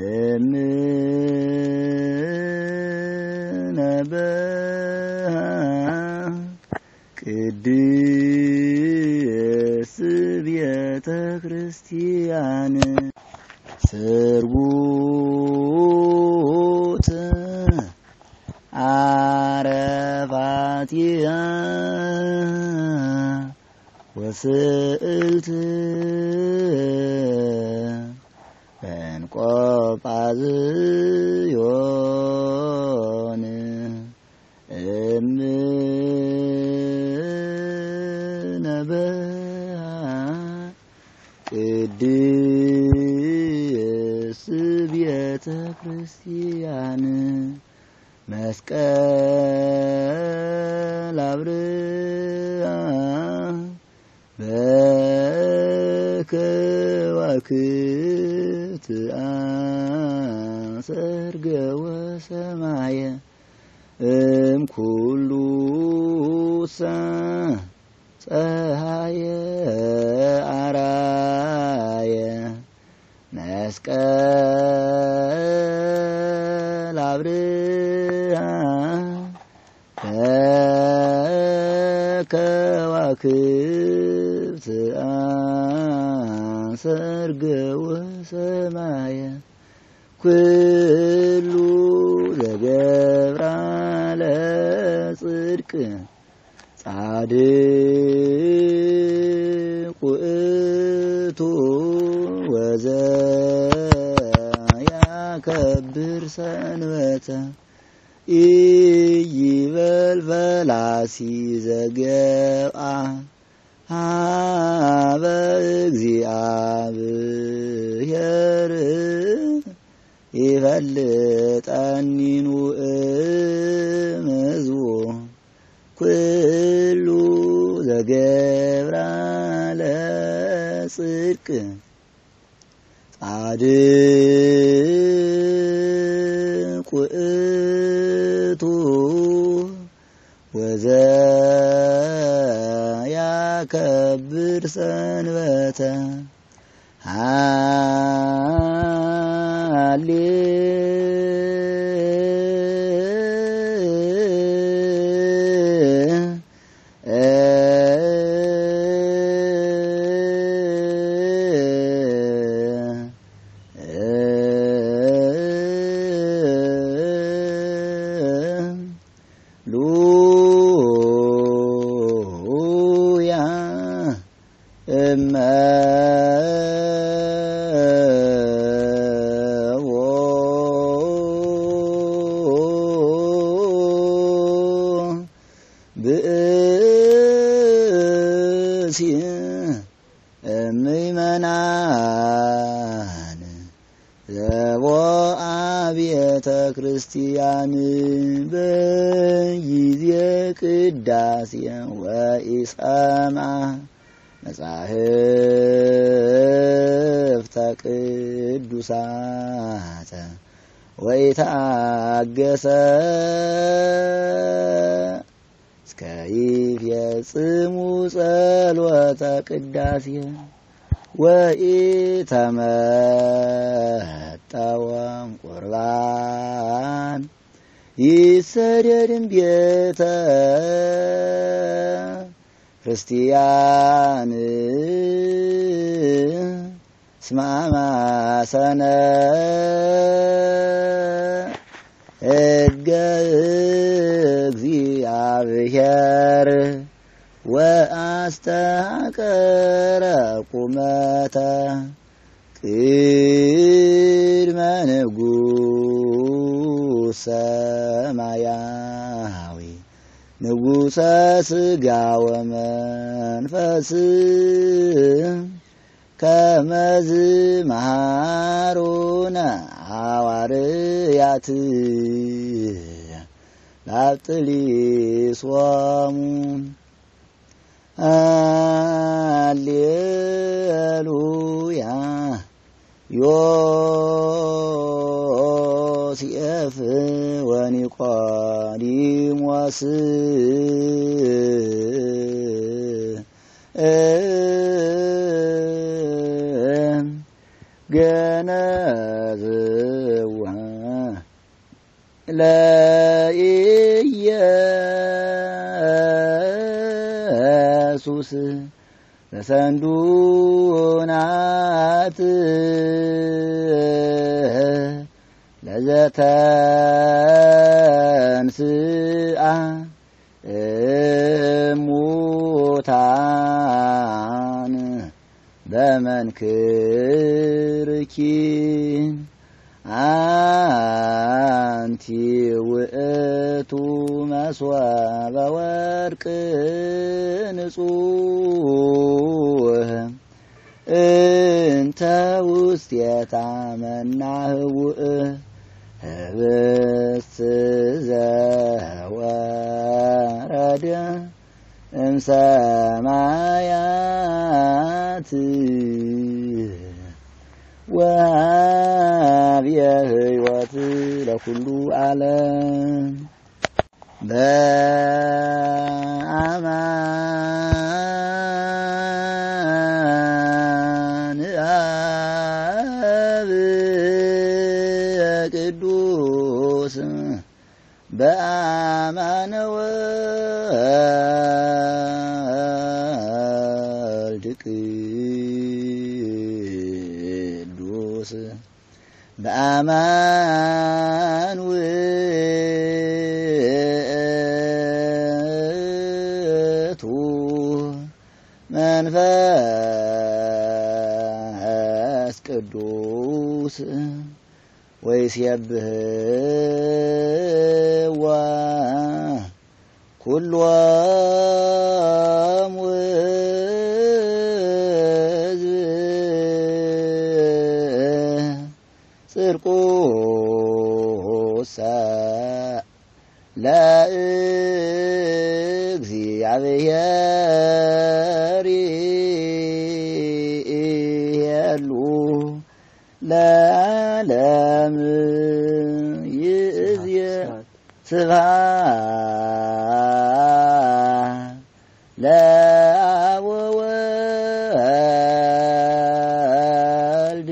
እምነበሃ ቅድስ ቤተ ክርስቲያን ሰርገው ሰማየ ኩሉ ለገብራለ ጽድቅ ጻድቁ እቱ ወዘ ያከብር ሰንበተ ይይበል ፈላሲ ዘገ ተሰ የጽሙ ጸሎተ ቅዳሴ ወኢተመጠወም ቁርባን ይሰደድም ቤተ ክርስቲያን ስማማሰነ ሰማያዊ ንጉሰ ስጋ ወመንፈስ ከመዝ መሃሩነ አዋርያት ላብጥሊሶሙ አሌሉያ ዮ وسياف ونقال وسام جنازوها لا إياسوس ለዘተንስአ እሙታን በመንክርኪ አንቲ ውእቱ መስዋበ ወርቅ ንጹህ እንተ ውስቴታ መናህውእ ህብስት ዘወረደ እምሰማያት ወሃብየ ህይወት ለኩሉ ዓለም በአማነ ወልድ ቅዱስ በአማን ውቱ መንፈስ ቅዱስ ወይስ የብህ كل وام سرقو لا اكزي عبياري يالو لا لامي ስብሐት ለአብ ወወልድ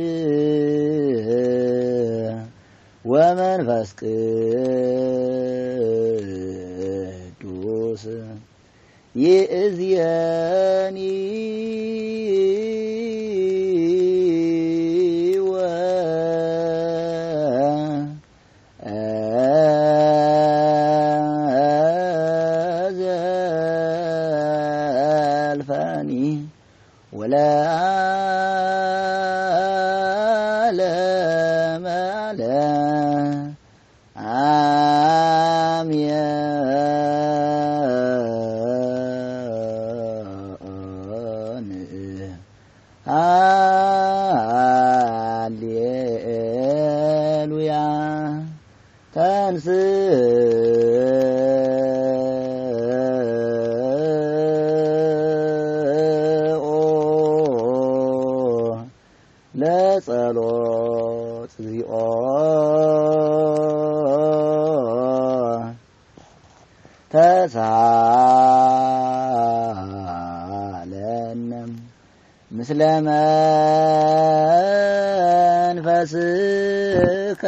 ወመንፈስ ቅዱስ ይእዝየኒ مثل أنفسك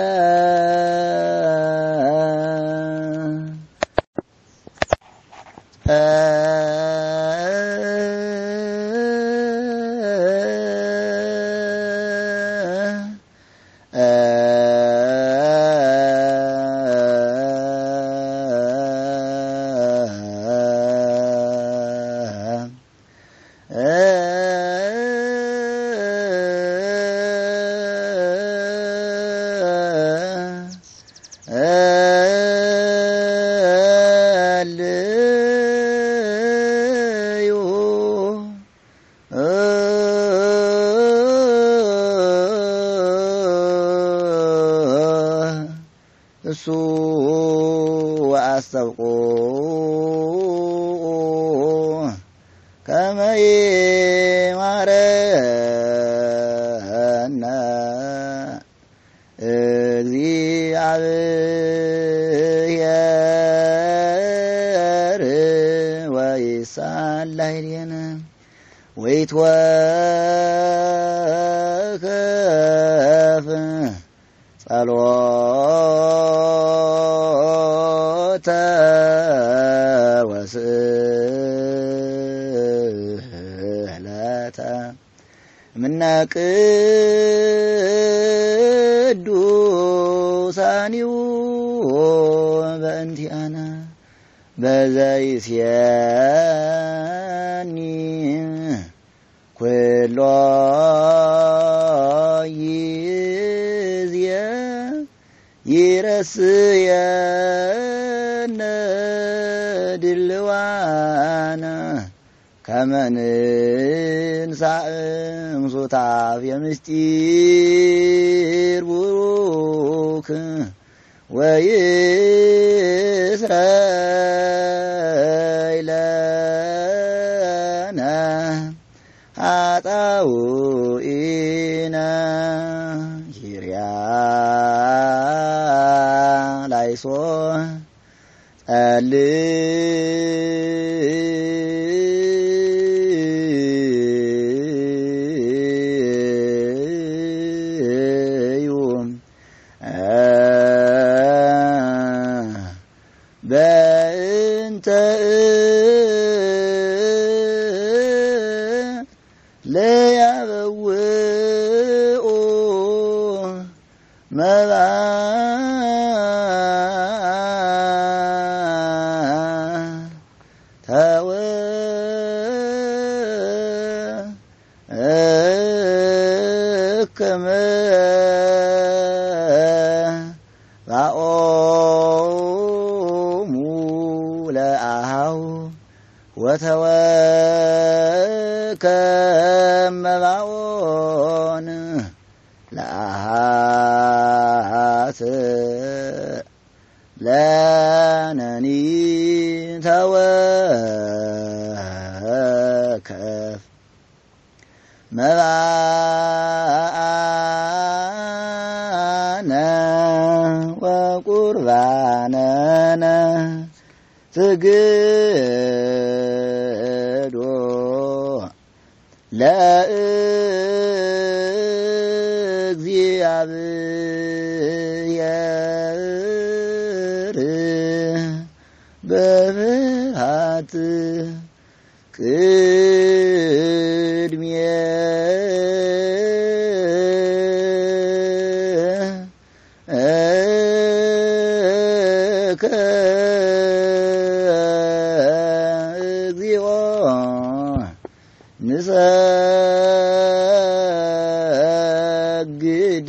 ግድ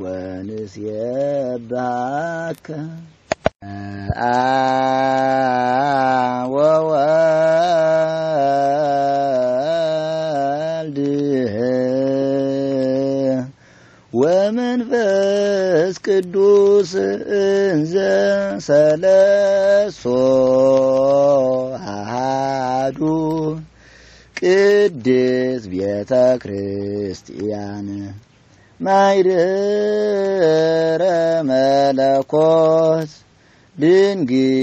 ወንስ የባከ ወወልድህ ወመንፈስ ቅዱስ እንዘ ሰለ ቤተ ክርስቲያን ማይርረ መለኮት ድንግል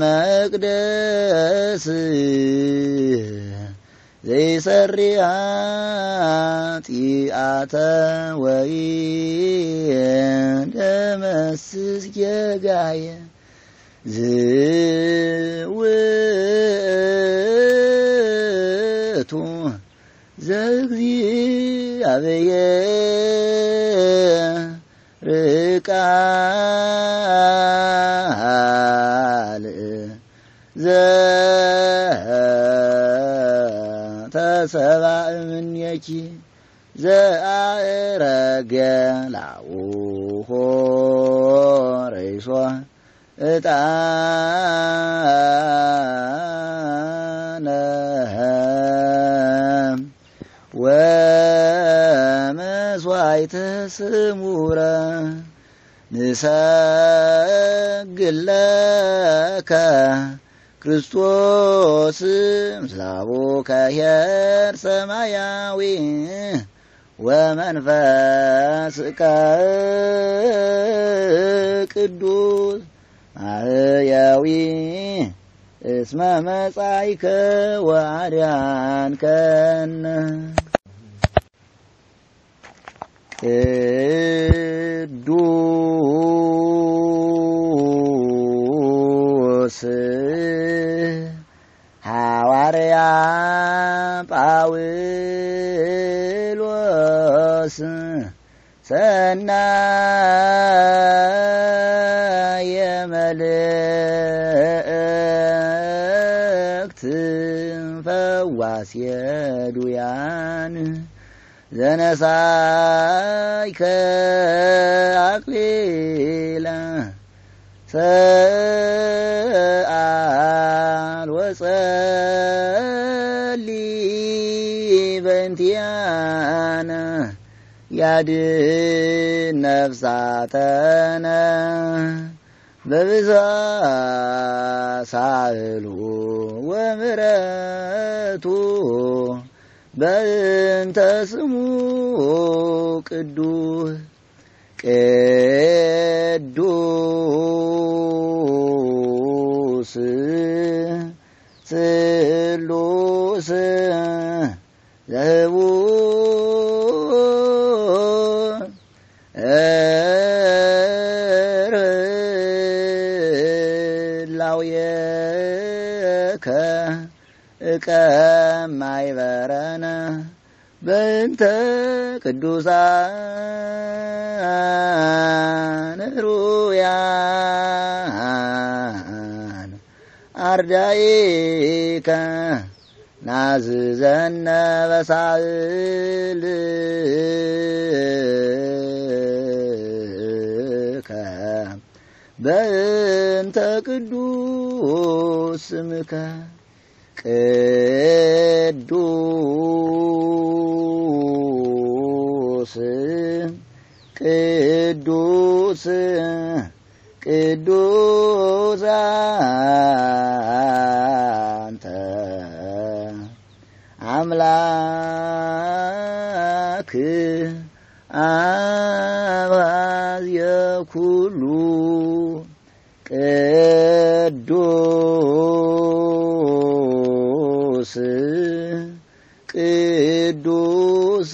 መቅደስ ዘይሰሪ ወይ ደመስስ ጌጋየ ዝውእቱ ዘእግዚአብሔር ዘአረገላውሆ ርእሶ ዕጣነ ወመስዋይተ ስሙረ ንሰግለከ ክርስቶስ ምስላቦ ከሄር ሰማያዊ ወመንፈስከ ቅዱስ አህያዊ እስመ መጻይከ ወአርያንከን ሰናየ መልእክት ፈዋስ የዱያን ዘነሳይከ አክሊላ ያድኅን ነፍሳተነ በብዛ ሳህልሁ ወምረቱ በእንተ ስሙ ቅዱስ ቅዱስ ስሉስ ወርቀ ማይበረነ በእንተ ቅዱሳን ሩያን አርዳኢከ ናዝዘነ በሳእል በእንተ ቅዱስ ስምከ ቅዱስ ቅዱስ ቅዱስ አንተ አምላክ አባዝየ ኩሉ ቅዱስ ቅዱስ ቅዱስ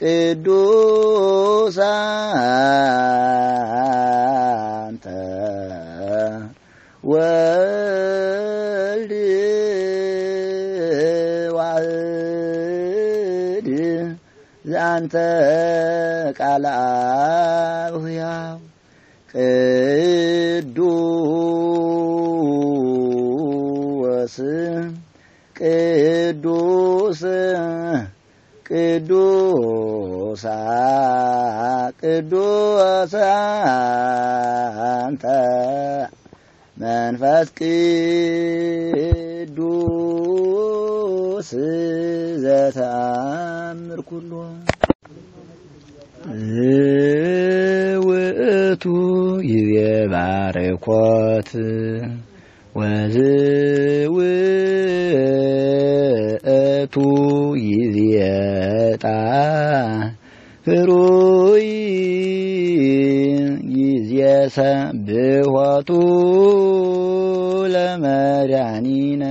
ቅዱስ አንተ ወልድ ዋህድ ዘአንተ ቃለ ሕያው ቅዱስ ቅዱስ ቅዱስ አንተ መንፈስ ቅዱስ ዘተአምር ኩሉ ውእቱ ይቤ ባርኮት ወዝ ይዝየጣ ፍሩይ ጊዜሰ ብሆቱ ለመድኃኒነ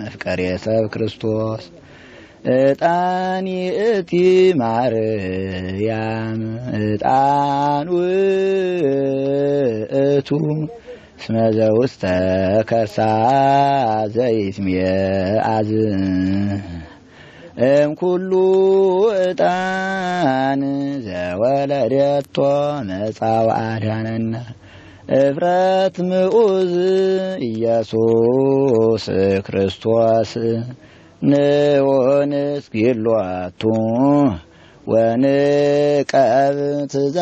መፍቀሬ ሰብ ክርስቶስ እጣኒ እቲ ማርያም እጣን ውእቱ እስመ ዘውስተ ከርሳ ዘይትሜ አዝ እምኩሉ ዕጣን ዘወለደቶ መጻው አዳነና እፍረት ምዑዝ ኢየሱስ ክርስቶስ ንወንስ ጊሏቱ ወንቀብ ትእዛዛቲሁ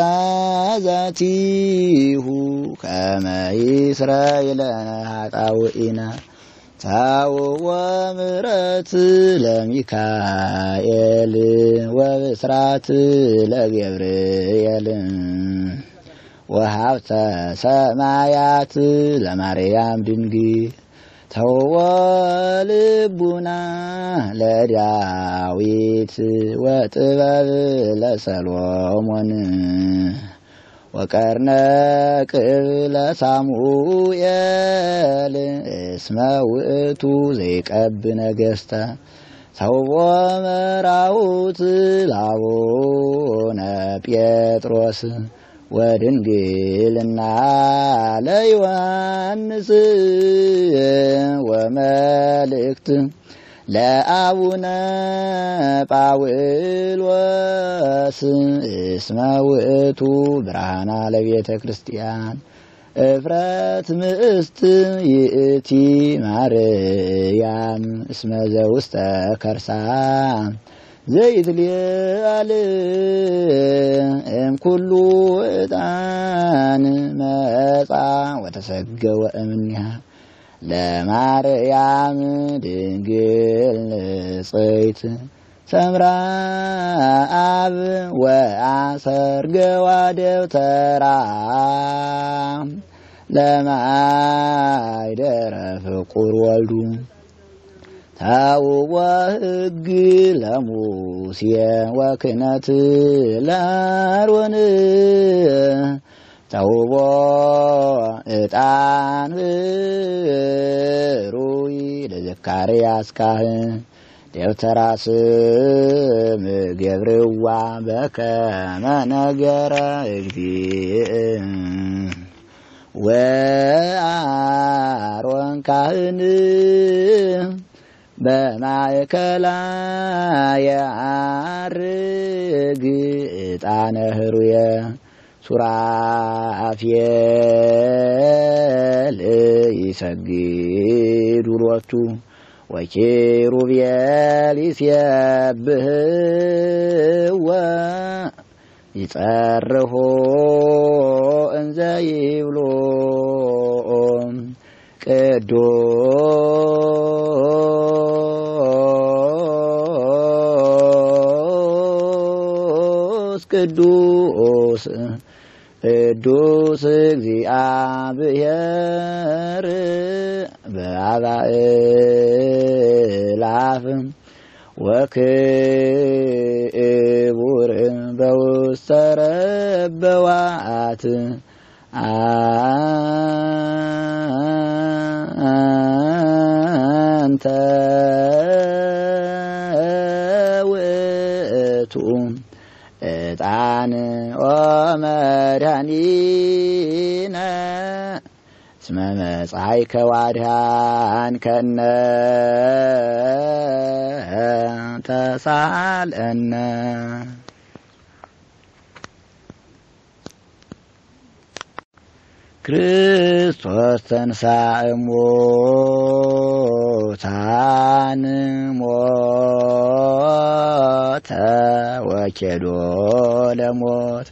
ከመ ይስረይ ለነ ኃጣውኢና ታው ምረት ለሚካኤል ወብስራት ለገብርኤል ወሃብተ ሰማያት ለማርያም ድንግል ተውወ ልቡና ለዳዊት ወጥበብ ለሰሎሞን ወቀርነ ቅብለ ሳሙኤል እስመ ውእቱ ዘይቀብ ነገስተ ሰውቦ መራውት ላቦነ ጴጥሮስ ወድንግልና ለዮሐንስ ወመልእክት ለአቡነ ጳውሎስ እስመ ውእቱ ብርሃና ለቤተ ክርስቲያን እፍረት ምእስት ይእቲ ማርያም እስመ ዘውስተ ከርሳ ዘይትልአል እምኩሉ እጣን መጻ ወተሰገወ እምኒሃ ለማርያም ድንግል ጽይት ሰምራ አብ ወአሰርገዋ ደብተራ ለማይደረ ፍቁር ወልዱ ታውወ ሕግ ለሙሴ ወክነት ለአሮን ተውቦ እጣን ብሩይ ለዘካርያስ ካህን ደብተራ ስም በከመ ነገረ እግዚእ ወአሮን ካህን በማእከላ የአርግ ዕጣነ ህሩየ ሱራፌል ይሰግዱ ሎቱ ወኪሩቤል ይሴብህዎ ይጸርሁ እንዘ ይብሎ ቅዱስ ቅዱስ ቅዱስ እግዚአብሔር በአዛእላፍ ወክቡር በውስተ ረበዋት አንተ ዕጣን ኦ መድኃኒነ እስመ መጻእከ ዋድሃንከነ ተሳልአነ ክርስቶስ ተንሣእ እሙታን ሞተ ወኬዶ ለሞት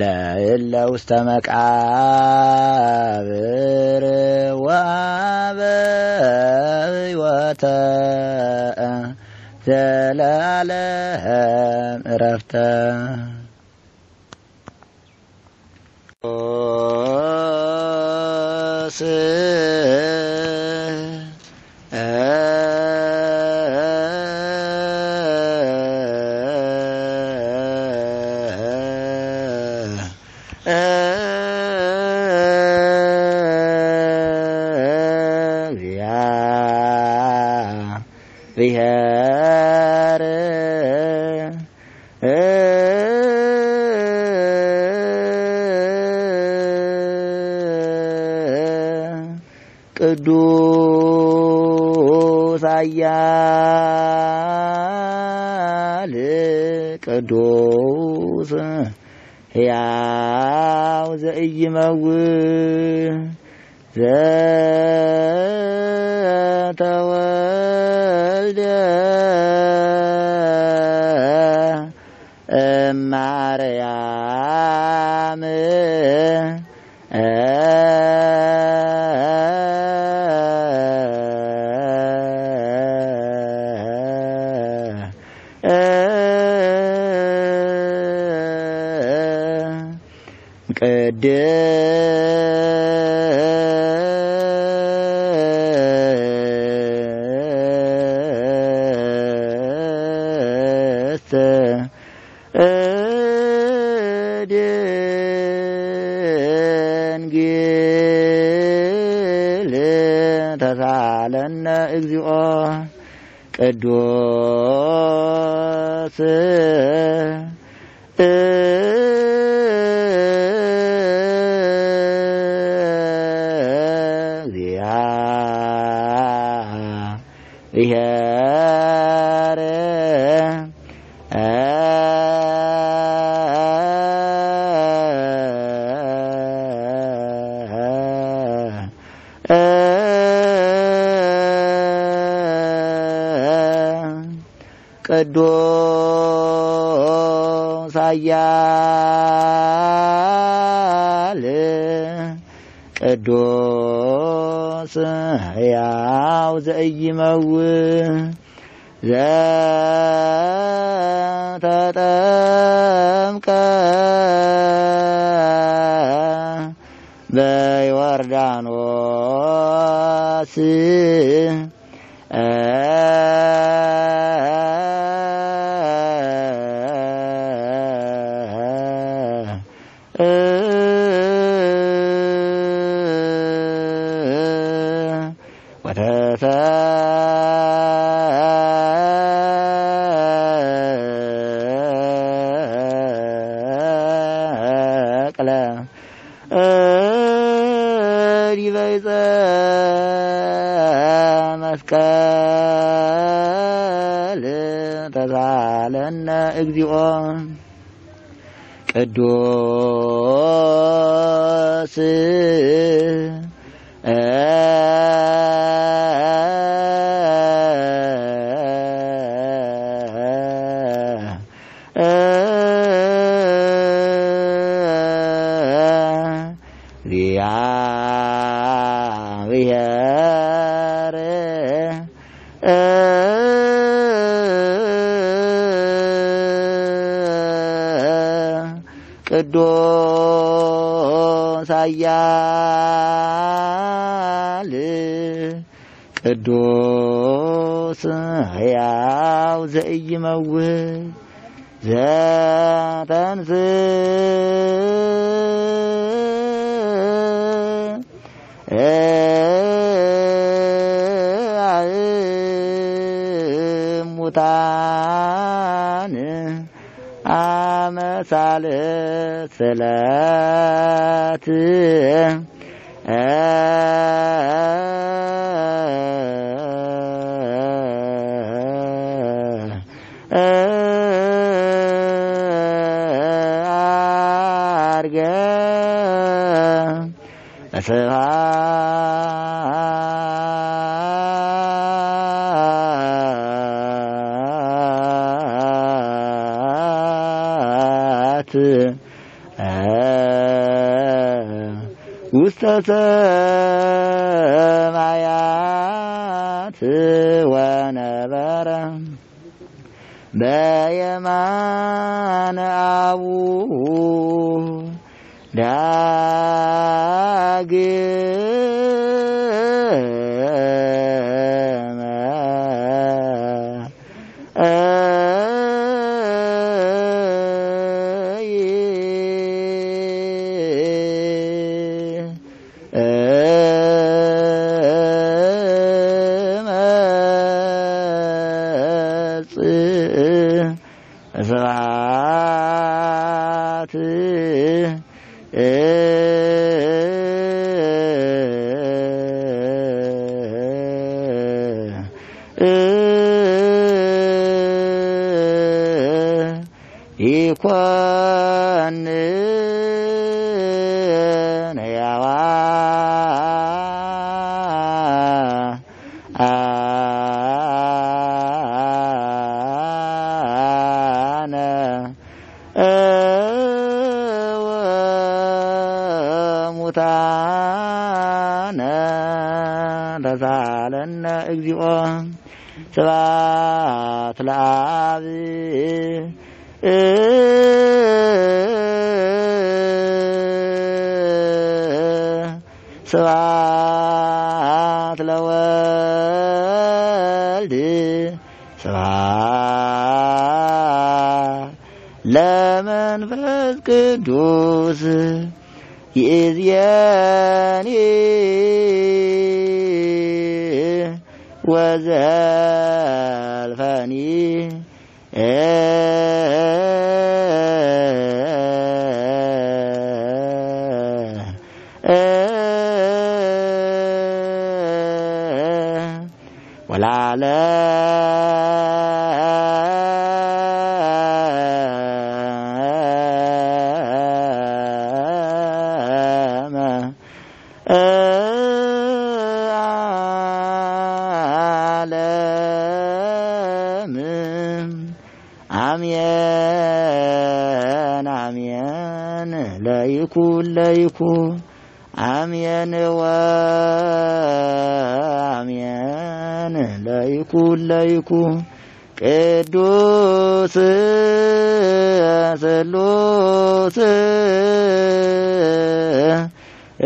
ለእለ ውስተ መቃብር ወኀበ ሕይወተ ዘላለም ዕረፍተ से ቅዱስ አያል ቅዱስ ሕያው ዘኢይመውት ዘተወልደ እማርያም ደስተ ድንግል ተሳለነ እግዚኦ ቅዱስ ቅዱስ ኃያል ቅዱስ ሕያው ዘእይመው ዘተጠምቀ በዮርዳኖስ ቅዱስ ቅዱስ ሕያው ዘኢይመውት ዘተንስ ሙታን አመሳል ስለት ስርዓት ውስተ ሰማያት ወነበረ በየማነ አቡሁ ፂኦን ስብሐት ለአብ ስብሐት ለወልድ ስብሐት ለመንፈስ ቅዱስ ይእዜኒ وذا الفاني إيه. ሊኩ አሜን ወአሜን ለይኩ ለይኩ ቅዱስ ስሉስ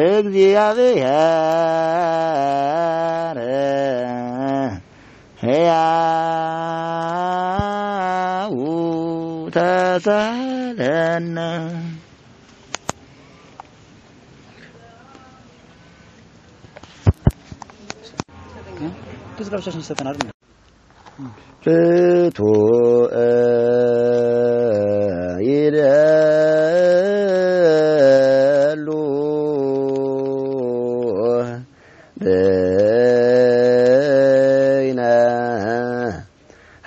እግዚአብሔር ሕያው ተሰለና ስለ ብቻችን ሰጠናል። ርቱዕ ይደሉ በይነ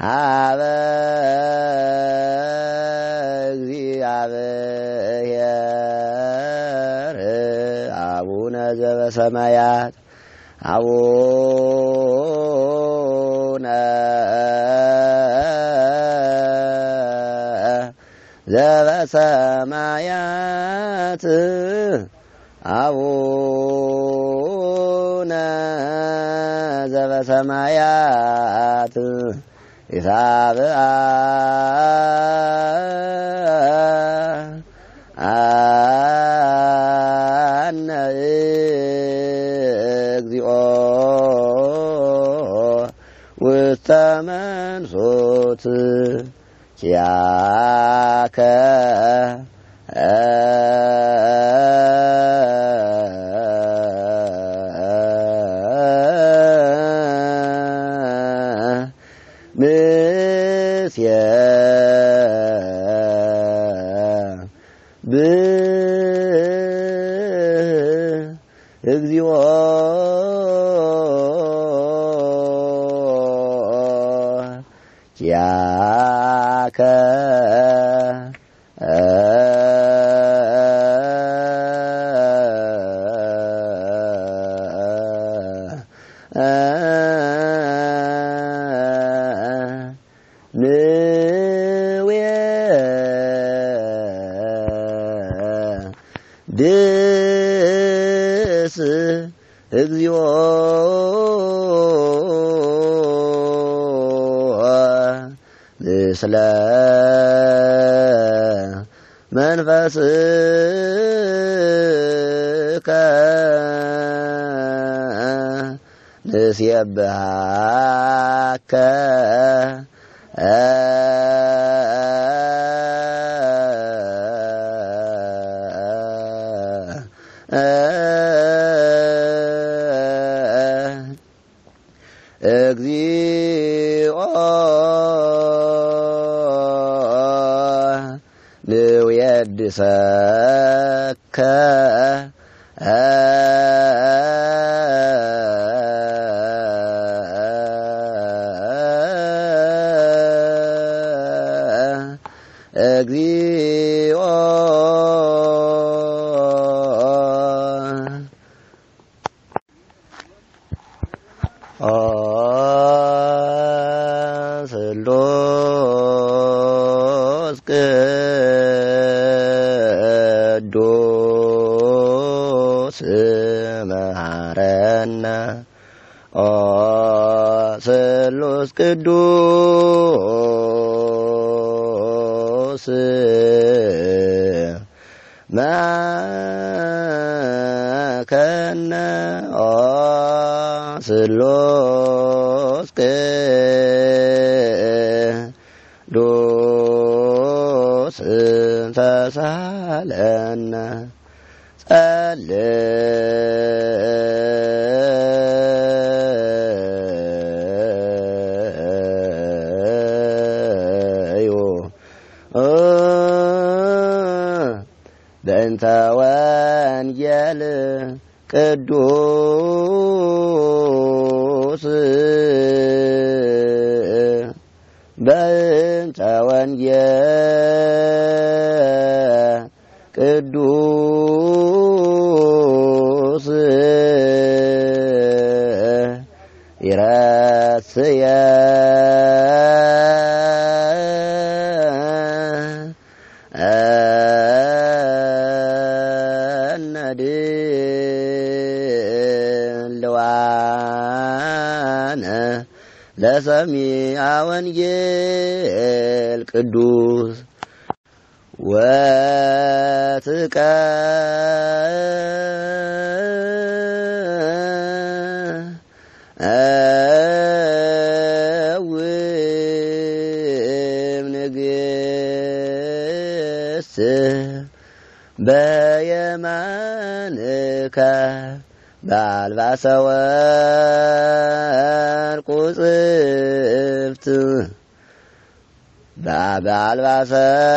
ሀበ እግዚአብሔር አቡነ ዘበሰማያት አቦ 玛呀子啊呜呐，咱们玛呀子，一沙子啊啊呐咿呀哦，为咱们组织讲课。تشابه መንፈስ ቅዱስ መከነ ስሎ عفا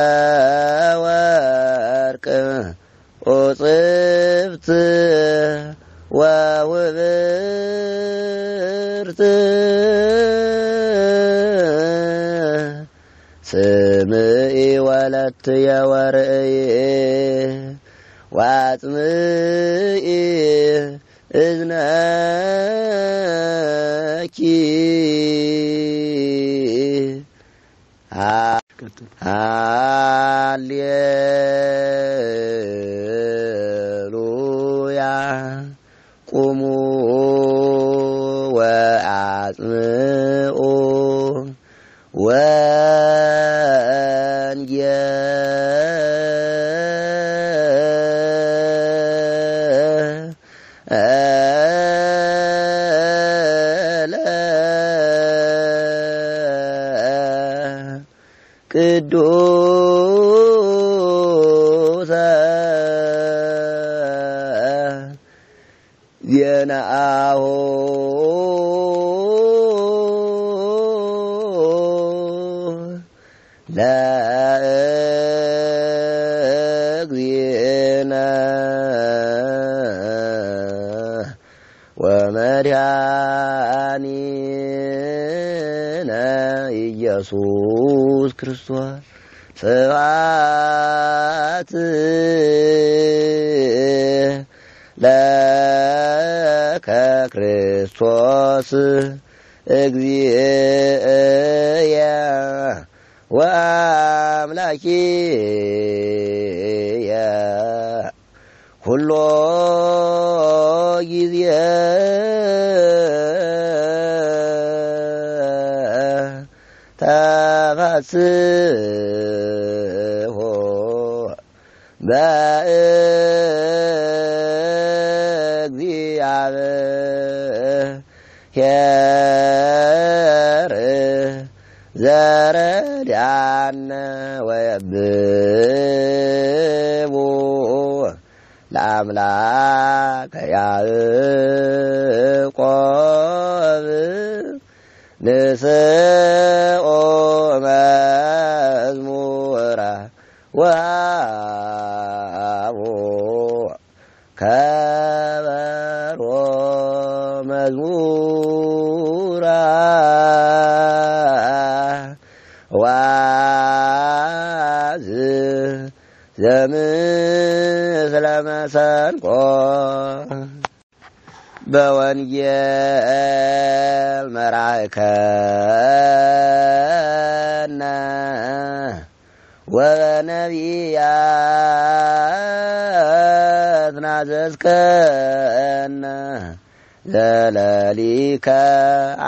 Yeah.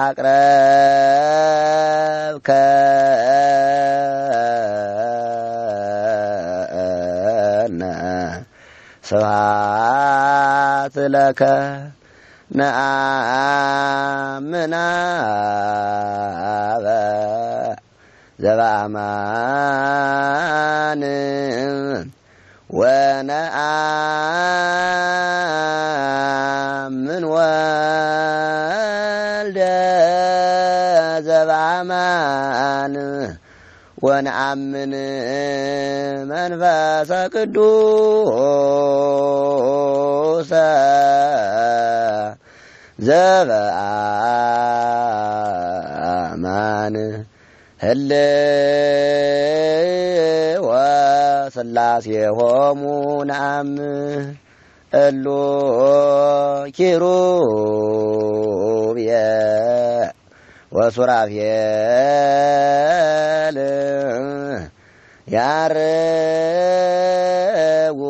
አቅረብከ ስብሐት ለከ ነአምናበ ዘበአማን ወነአ ወነአምን መንፈሰ ቅዱሰ ዘበአማን ህልወ የሆሙ ነአም እሉ ኪሩብየ ወሱራፍየ ያረው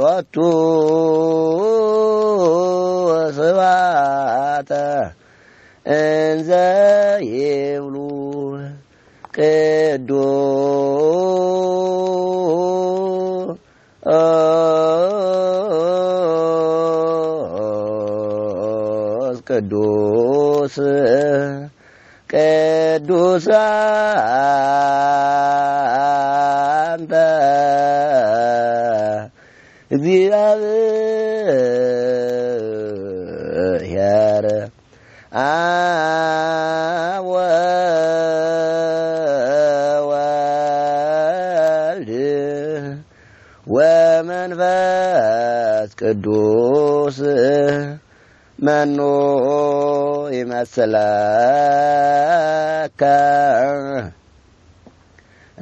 ሎቱ ስባተ እንዘ ይብሉ ቅዱስ ቅዱስ ቅዱሳ ቅዱስ መኑ ይመስላከ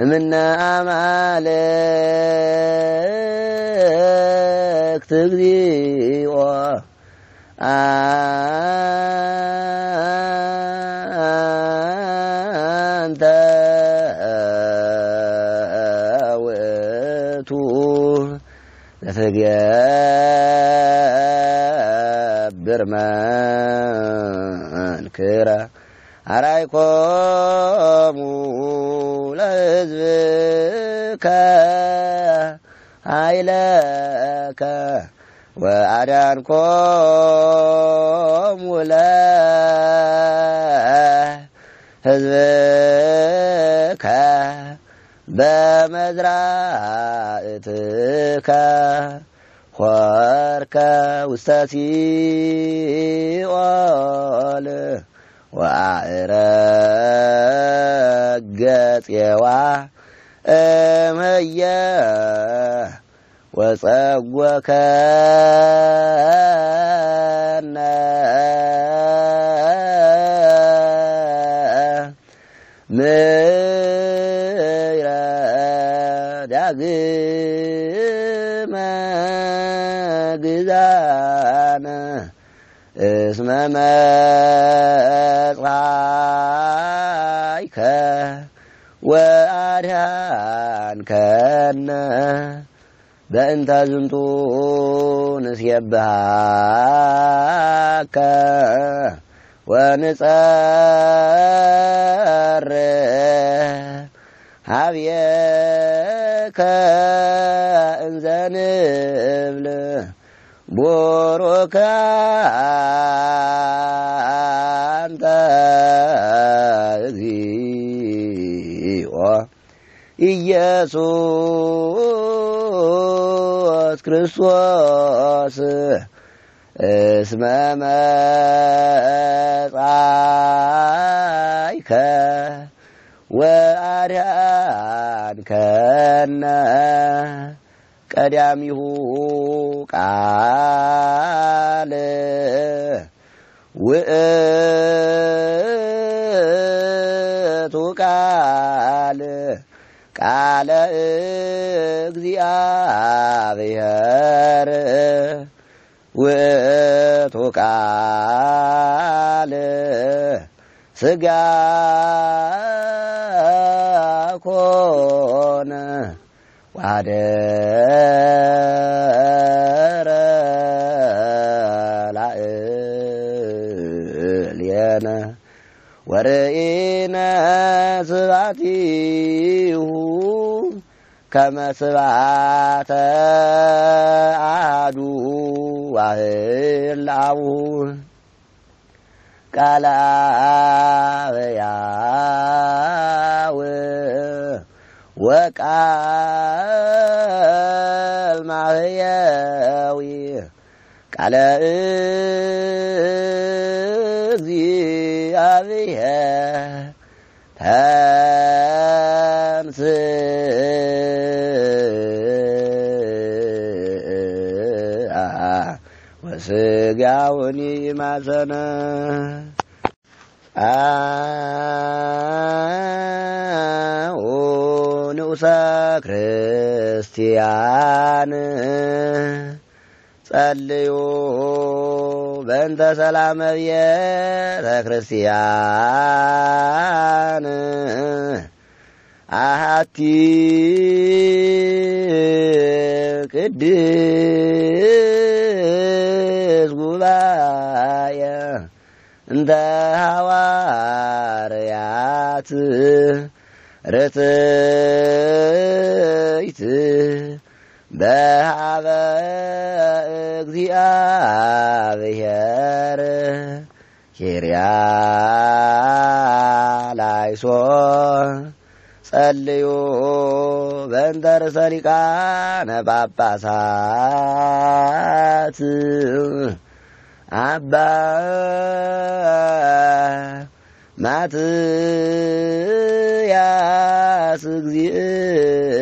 እምነ አማልክት እግዚኦ መንክረ አራይኮሙ ለሕዝብከ ኃይለከ ወአዳንኮሙ ለሕዝብከ በመዝራእትካ ኮርከ ውስተሲኦል ወአዕረግ ገጼዋ እመየ ወጸጐከ بسم مرقائك وآرانك كا زنتو نسيبهاك ونصر حبيك انزنبل ቦሮከ አንተ እግዚኦ ኢየሱስ ክርስቶስ እስመ መጻይከ ወአድኀንከነ ቀዳሚሁ ቃል ውእቱ ቃል ቃለ እግዚአብሔር ውእቱ ቃል ስጋ ኮነ ዋደ ወርኢነ ስባቲሁ ከመ ስባተ አሐዱ ዋህል አቡሁ ቃለ ወቃል ማሕያዊ ቃለ አብየ ተምስ ወስጋውኒ ማሰነ አኡ ንኡሳ ክርስቲያን ጸልዩ በእንተ ሰላም ቤተ ክርስቲያን አሃቲ ቅድስ ጉባኤ እንተ ሐዋርያት ርትይት በሃበ እግዚአብሔር ኪርያ ላይሶ ጸልዩ በንተር ርእሰ ሊቃነ ጳጳሳት አባ ማትያስ እግዚእ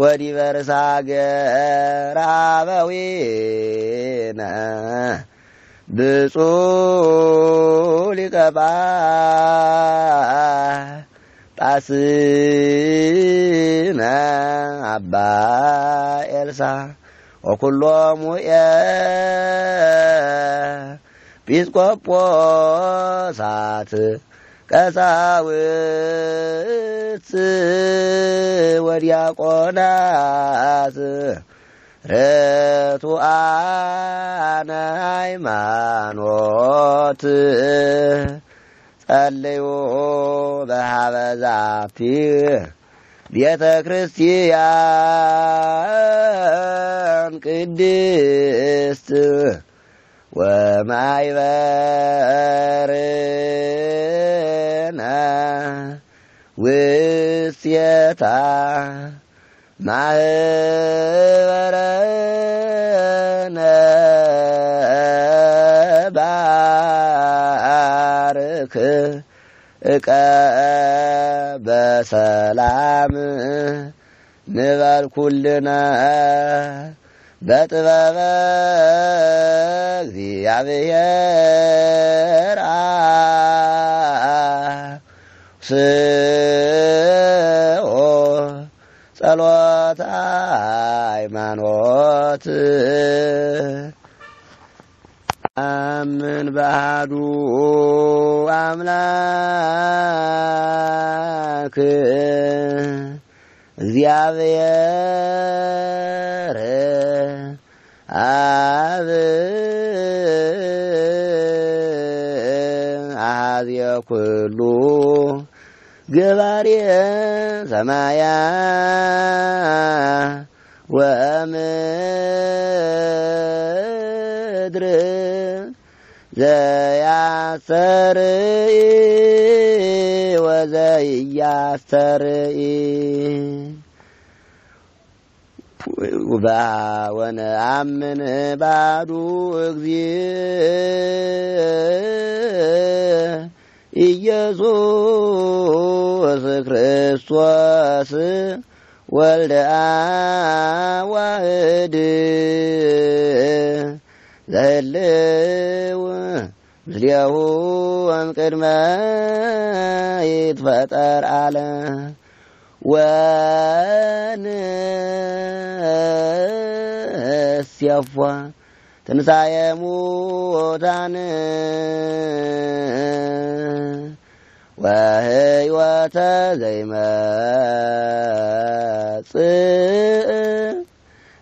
ወዲበርሳ ሀገር አበዊነ ብፁዕ ሊቀ ጳጳስነ አባ ኤልሳ ወኩሎሙ ኤጲስቆጶሳት ቀሳውት ወዲያቆናት ርቱአነ ሃይማኖት ጸልዩ በሃበ ቤተ ክርስቲያን ቅድስት ወማይበርና ውስየታ ማህበረነ ባርክ እቀ በሰላም ንበል ኩልነ በጥበበ እግዚአብሔር ስኦ ጸሎታ ሃይማኖት አምን ባህዱ አምላክ እግዚአብሔር አብ አሃዝየ ኩሉ ገባሬ ሰማያ ወምድር ዘያሰርኢ ወዘያሰርኢ ወዘያስተርኢ ወነአምን ባዱ እግዚእ ኢየሱስ ክርስቶስ ወልደ አዋህድ ዘህልው ምስሌሁ ቅድመ ይትፈጠር አለ ወንሴፏ تنسايا موتان وهي واتا زي ما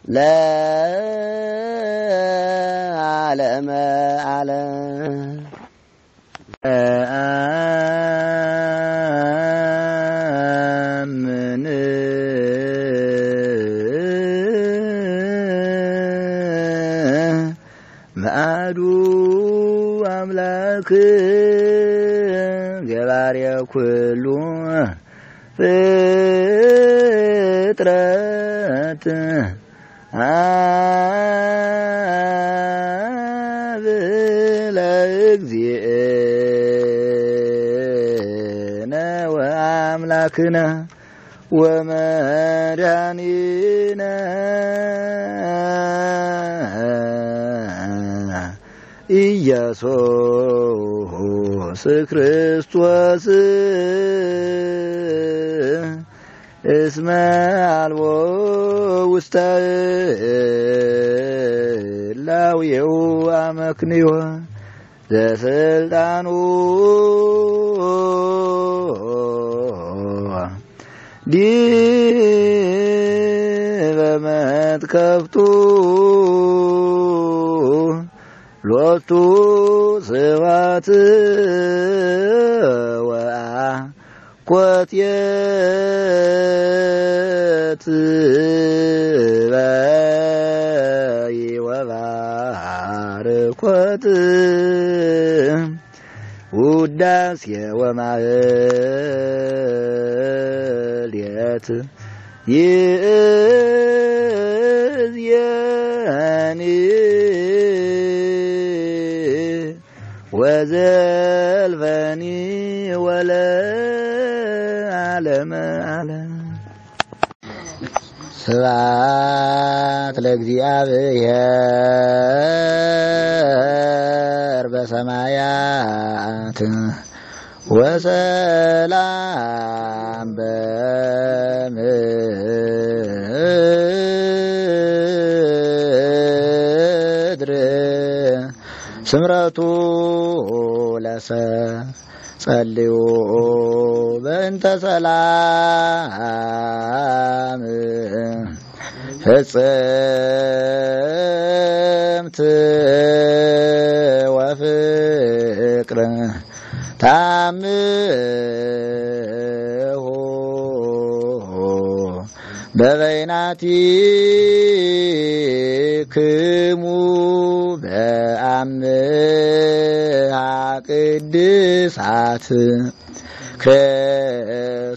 لا على ما على ያሬኩሉ ፍጥረት አብ ለእግዚእነ ወአምላክነ ወመድኃኒነ ኢየሱስ ኢየሱስ ክርስቶስ እስመ አልቦ ውስተ ላውየው አመክንዮ ዘስልጣኑ ዲበመት ከብቱ ሎቱ ስባት ወአ ኮቴት በይ ወባርኮት ውዳሴ ወማህሌት ይእ يزال فاني ولا أعلم أعلم سبحانك لإجزيابيار بسمايات وسلام بسمايات ስምረቱ ለሰ ጸልዩ በእንተ ሰላም ፍጽምት ወፍቅር ታምሁ በበይናቲ ክሙ በአምሃ ቅድሳት ክርስቶስ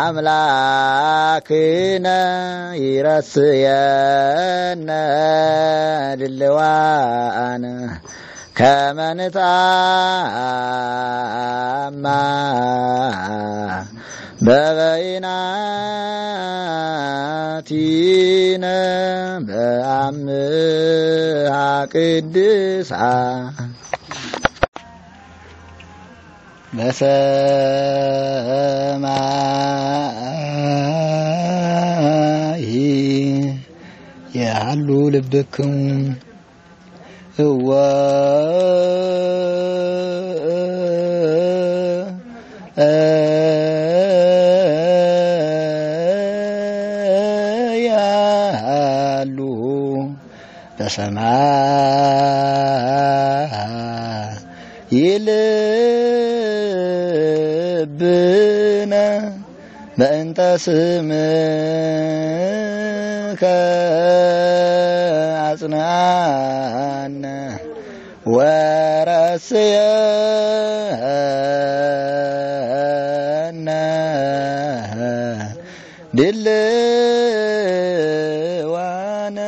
አምላክነ ይረስየነ ድልዋነ ከመንታማ በበይናቲነ በአምሃ ቅድሳ በሰማይ የሃሉ ልብክሙ هو ያሉ በሰማ ይልብነ በእንተ ስምከ አጽናን ወረስየነ ድልዋነ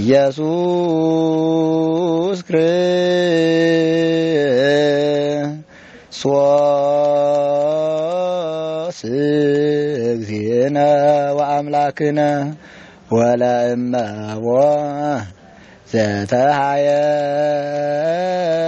ኢየሱስ ክርስቶስ እግዚእነ ወአምላክነ ولا إما ذات حياة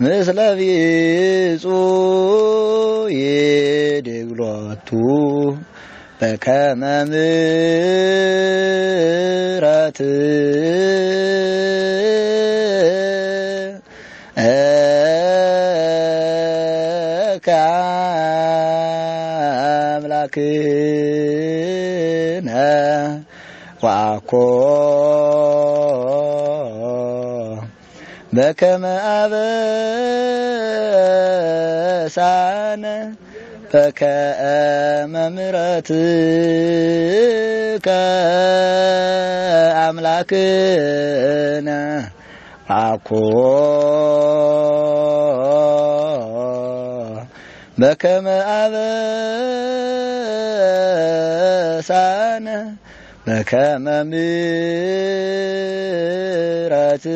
مثل في بيصو يدقلاتو በከመ ምሕረት አምላክነ ወአኮ በከመ አበሳነ ፈከመ ምሕረትከ አምላክነ አኮ በከመ አበሳነ በከመ ምሕረትከ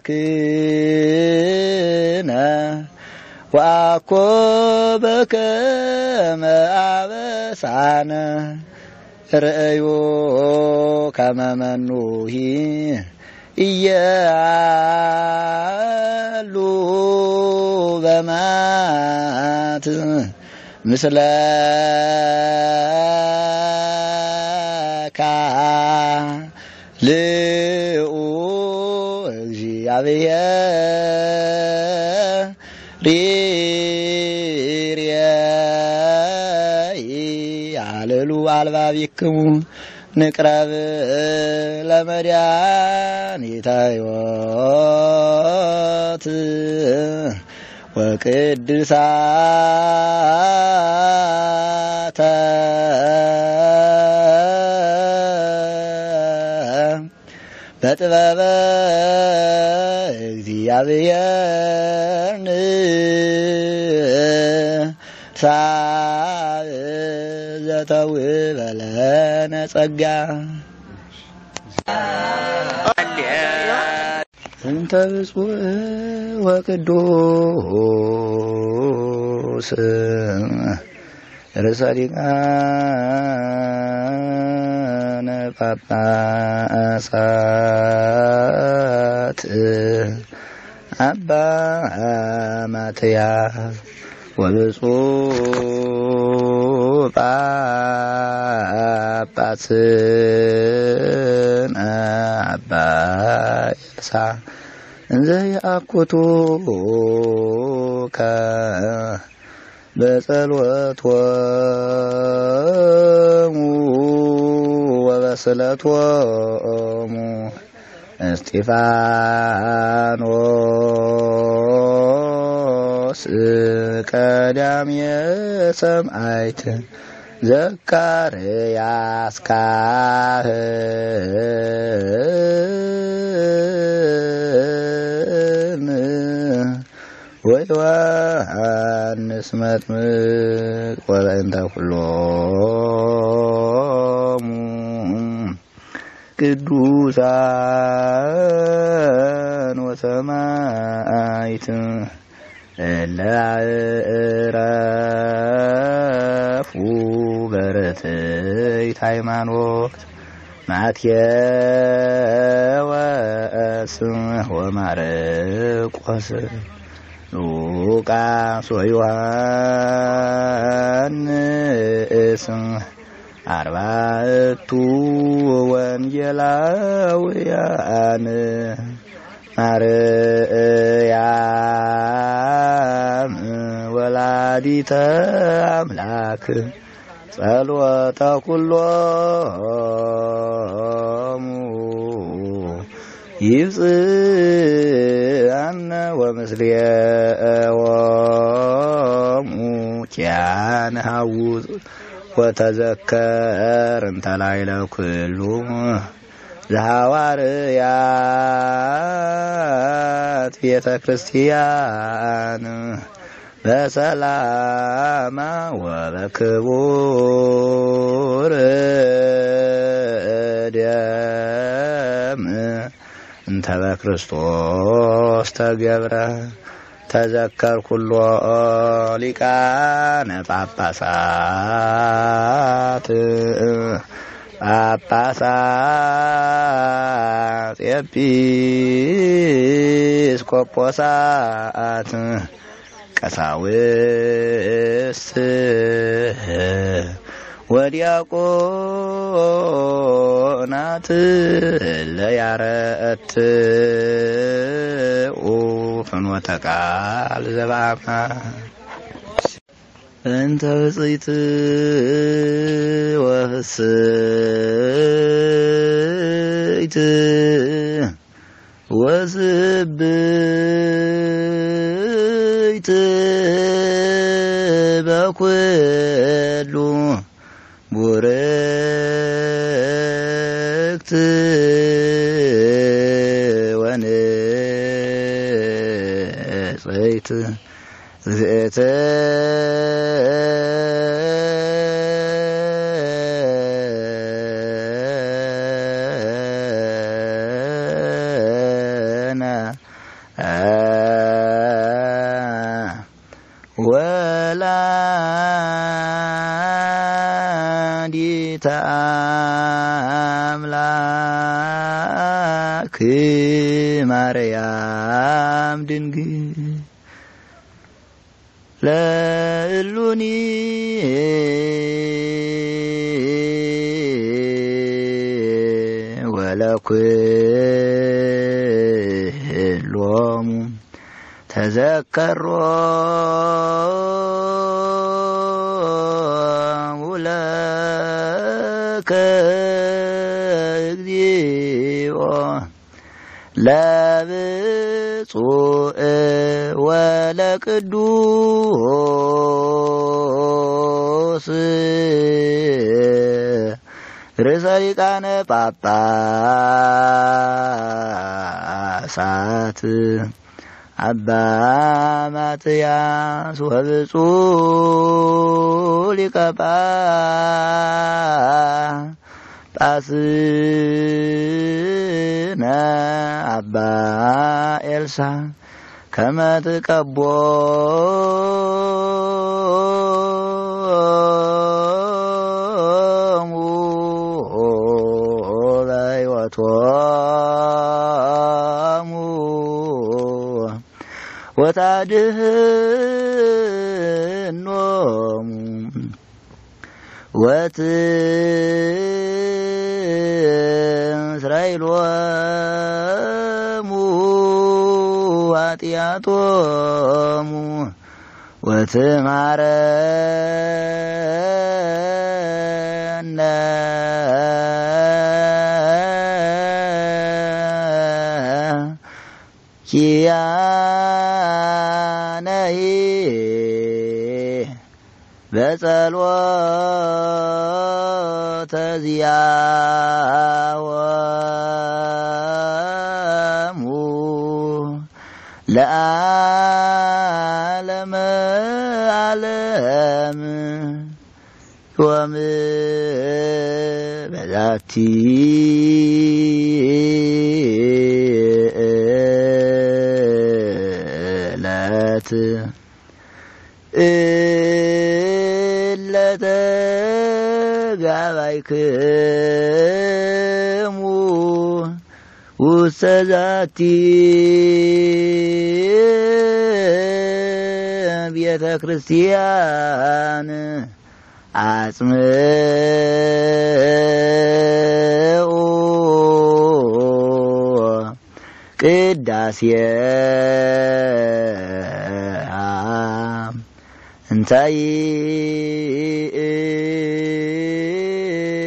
አምላክነ ወአኮ በከመ አበሳነ ርእዮ ከመመኑሂ እያሉ በማት ምስለካ አብየ ሪርያይ አልሉ አልባቢክሙ ንቅረብ ለመድኃኒተ ሕይወት ወቅድሳተ በጥበበ ያብየርን ሳብ ዘተው በለነ ጸጋ ስንተ ብፁዕ ወቅዱስ ርእሰ ሊቃነ ጳጳሳት አባ ማትያስ ወብፁ ጳጳስን አባሳ ኤልሳ እንዘ ያአኩቱ በጸሎቶሙ ወበስለቶሙ እስጢፋኖስ ቀዳም የሰማይት ዘካርያስ ካህን ወዮሐንስ መጥምቅ ወላይንታ ኩሎሙ ቅዱሳን ወሰማይት እለአዕረፉ በርትዕት ሃይማኖት ማትየወስ ወማረቆስ ሉቃስ ወዮሐንስ አርባዕቱ ወንጌላውያን ማርያም ወላዲተ አምላክ ጸሎተ ኩሎሙ ይብፅአነ ወምስሌዎሙ ኪያነ ሀውፅ ወተዘከር እንተላይለ ኩሉ ዘሐዋርያት ቤተ ክርስቲያን በሰላማ ወበክቡር ደም እንተ በክርስቶስ ተገብረ ተዘከር ኩሎ ሊቃነ ጳጳሳት ጳጳሳት ኤጲስቆጶሳት ቀሳውስት ወዲያቆናት ለያረእትኡ ፍኖተ ቃል ዘባማ እንተ ብፅይት ወህስይት ወስብይት በኩሉ Burekti Vane Zeyti Zeyti ወላዲተ አምላክ ማርያም ድንግል ለእሉኒ ወለኩሎሙ ተዘከሮ እግዚኦ ለብፁዕ ወለቅዱስ ርእሰ ሊቃነ ጳጳሳት 阿爸，妈子呀，我是住你个吧？巴是那阿爸，尔上卡玛的卡布木来我托。ወታድህኖሙ ወት ወትስራይሎሙ ወት ወትማረነ ኪያ بصلوات زيا ومو لعالم عالم ومبذاتي አለበት እለተጋባይክሙ ውስተ ዛቲ ቤተ ክርስቲያን አጽምኡ ቅዳሴ እንታይ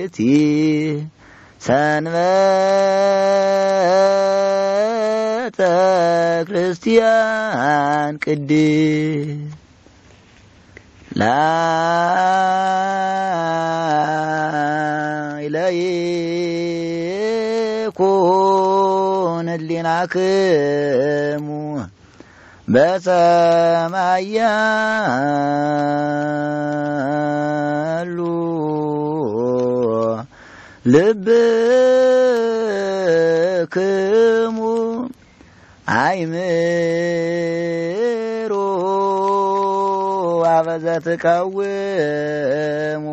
እቲ ሰንበተ ክርስቲያን ቅድስ ላይለይኩን ህሊናክሙ በሰማይ ያሉ ልብክሙ አይምሩ አበዘትቀውሙ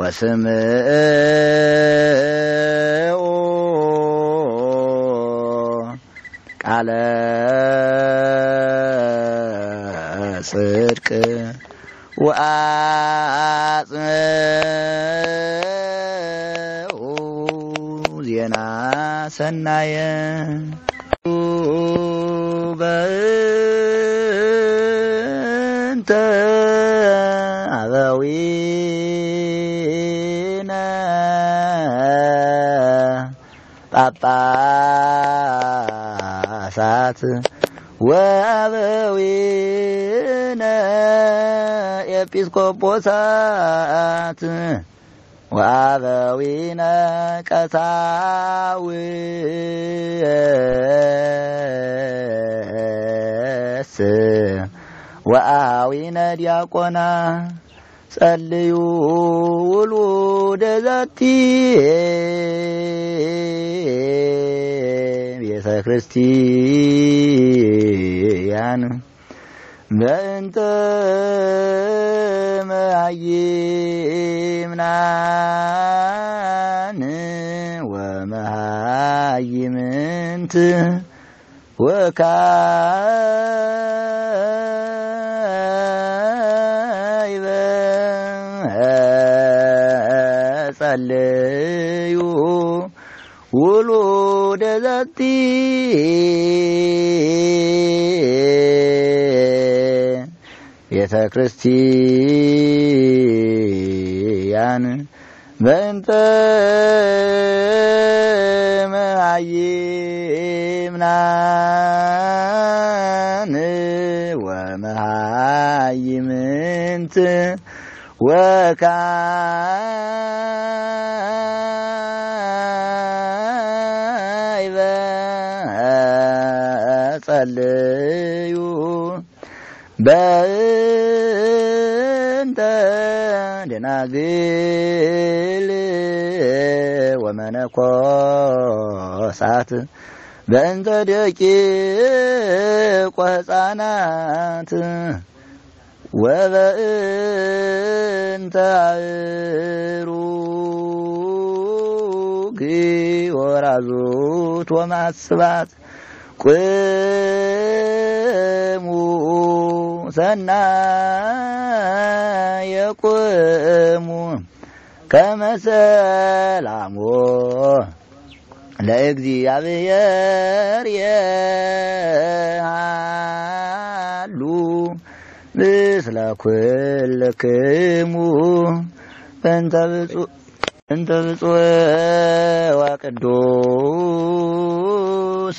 ወስምዑ ያለ ጽድቅ ወአጽኡ ዜና ሰናየ በእንተ አበዊነ ጳጳ አልባሳት ወአበዊነ ኤጲስቆጶሳት ወአበዊነ ቀሳውስ ወአዊነ ዲያቆና ጸልዩ ውሉ ዛቲ ቤተ ክርስቲያን በእንተ መሃይምናን ወመሃይምንት ወካ ጸልዩ ውሉ ዘቲ ቤተ ክርስቲያን በእንተ መሃይምናን ወመሃይምንት ወካ ጸልዩ በእንተ ደናግል ወመነኮሳት በእንተ ደቂቆ ሕፃናት ወበእንተ አእሩግ ወራዙት ወማስባት ቁሙ ሰናየ ቁሙ ከመሰላሞ ለእግዚአብሔር የሃሉ ምስለ ኩልክሙ በእንተ ብፁዕ እንተ ብፁዕ ወቅዱስ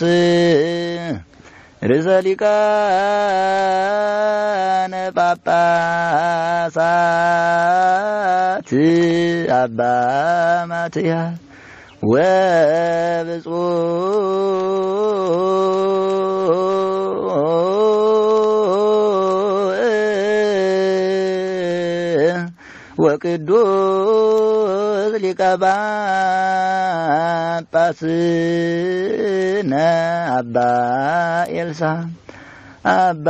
ርእሰ ሊቃነ ጳጳሳት አባ ማትያስ ወብፁዕ ወቅዱስ አብ ሊቀ ጳጳስነ አባ ኤልሳ አባ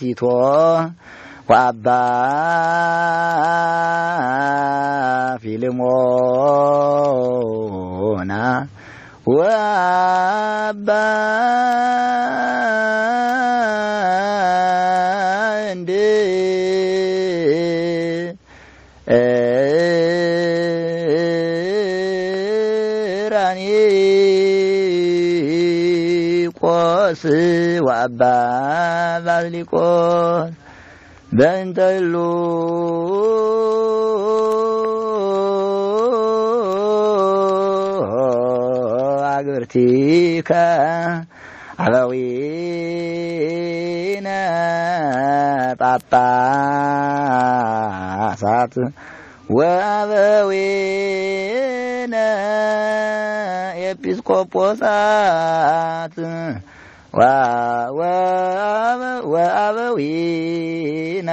ቲቶ ወአባ ፊልሞና ወአባ ወአባ ባዝሊቆን በእንተ ይሉ አግብርቲከ አበዊነ ጳጳሳት ወአበዊነ ኤጲስቆጶሳት ወአበዊነ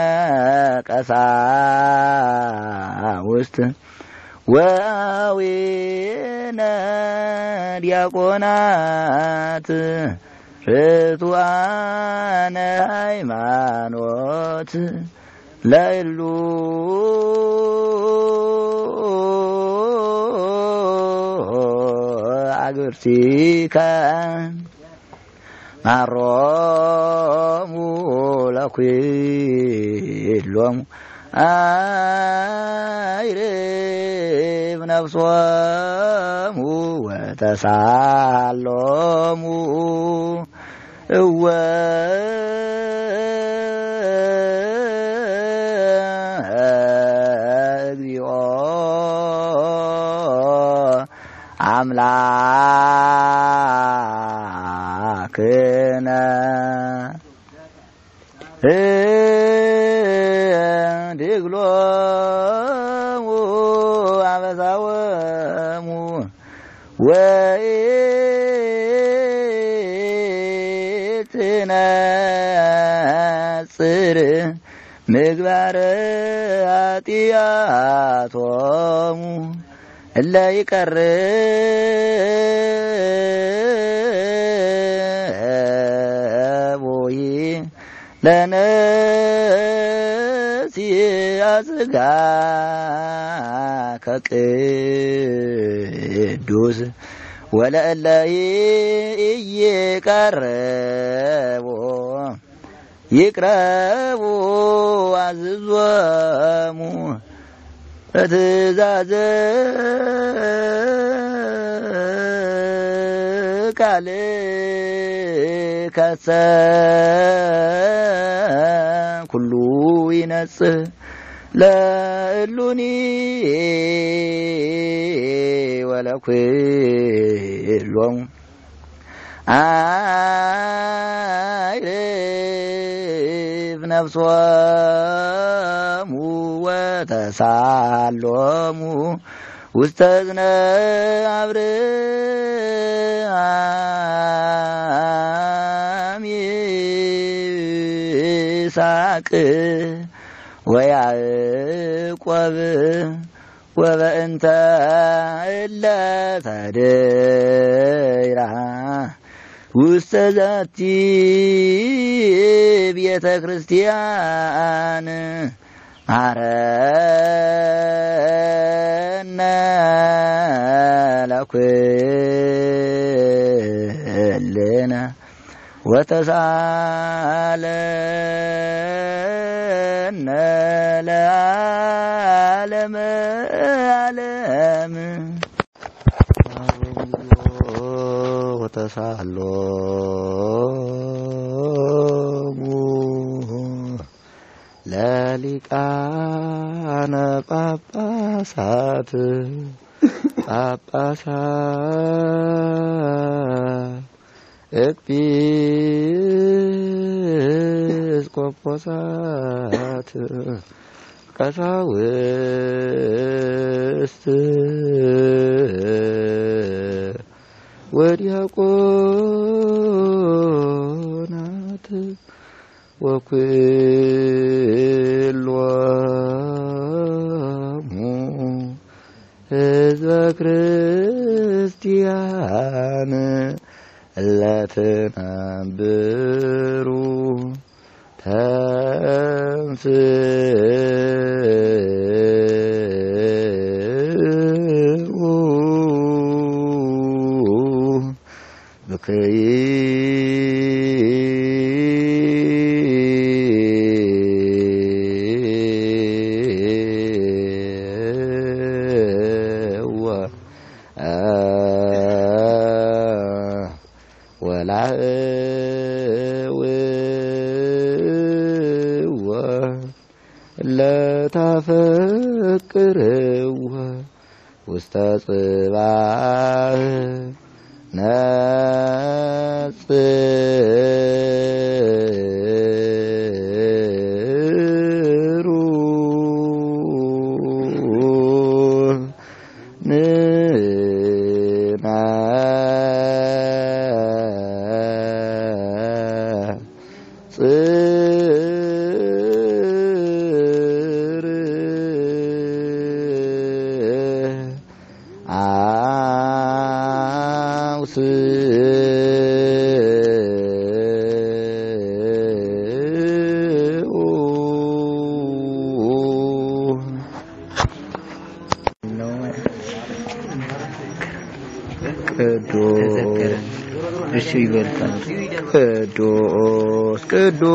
ቀሳውስት ወአዊነ ዲያቆናት ርቱዓነ ሃይማኖት ለእሉ አግብርቲከ ማሮሙ ለኩሎሙ አይሬብ ነፍሶሙ ወተሳሎሙ እወ እግዚኦ አምላክ ክነ ዲግሎሙ አበሳወሙ ወይ ትነጽር ምግባር አጢያቶሙ እለ ይቀርብ ለነሲ አጽጋ ከቅዱስ ወለእለይ እይቀረቦ ይቅረቡ አዝዞሙ እትዛዘ ቃል ከሰ ይነጽህ ለእሉኒ ወለኩሎም አይርፍ ነፍሶሙ ወተሳሎሙ ውስተ እዝነ አብርሃም ይስሐቅ ወያዕቆብ ወበእንተ እለ ተደይራ ውስተ ዛቲ ቤተ ክርስቲያን አረነ ለኩልነ ወተሳለ አነ ለዓለመ ዓለም ተሳሎሙ ለሊቃነ ጳጳሳት ጳጳሳት ኤጲስቆጶሳት ቀሳውስት ወዲያቆናት ወኩሎሙ ሕዝበ ክርስቲያን لا تنبرو تنفئوا ፍቅርህ ውስተ ጽባህ ነጽ Kedua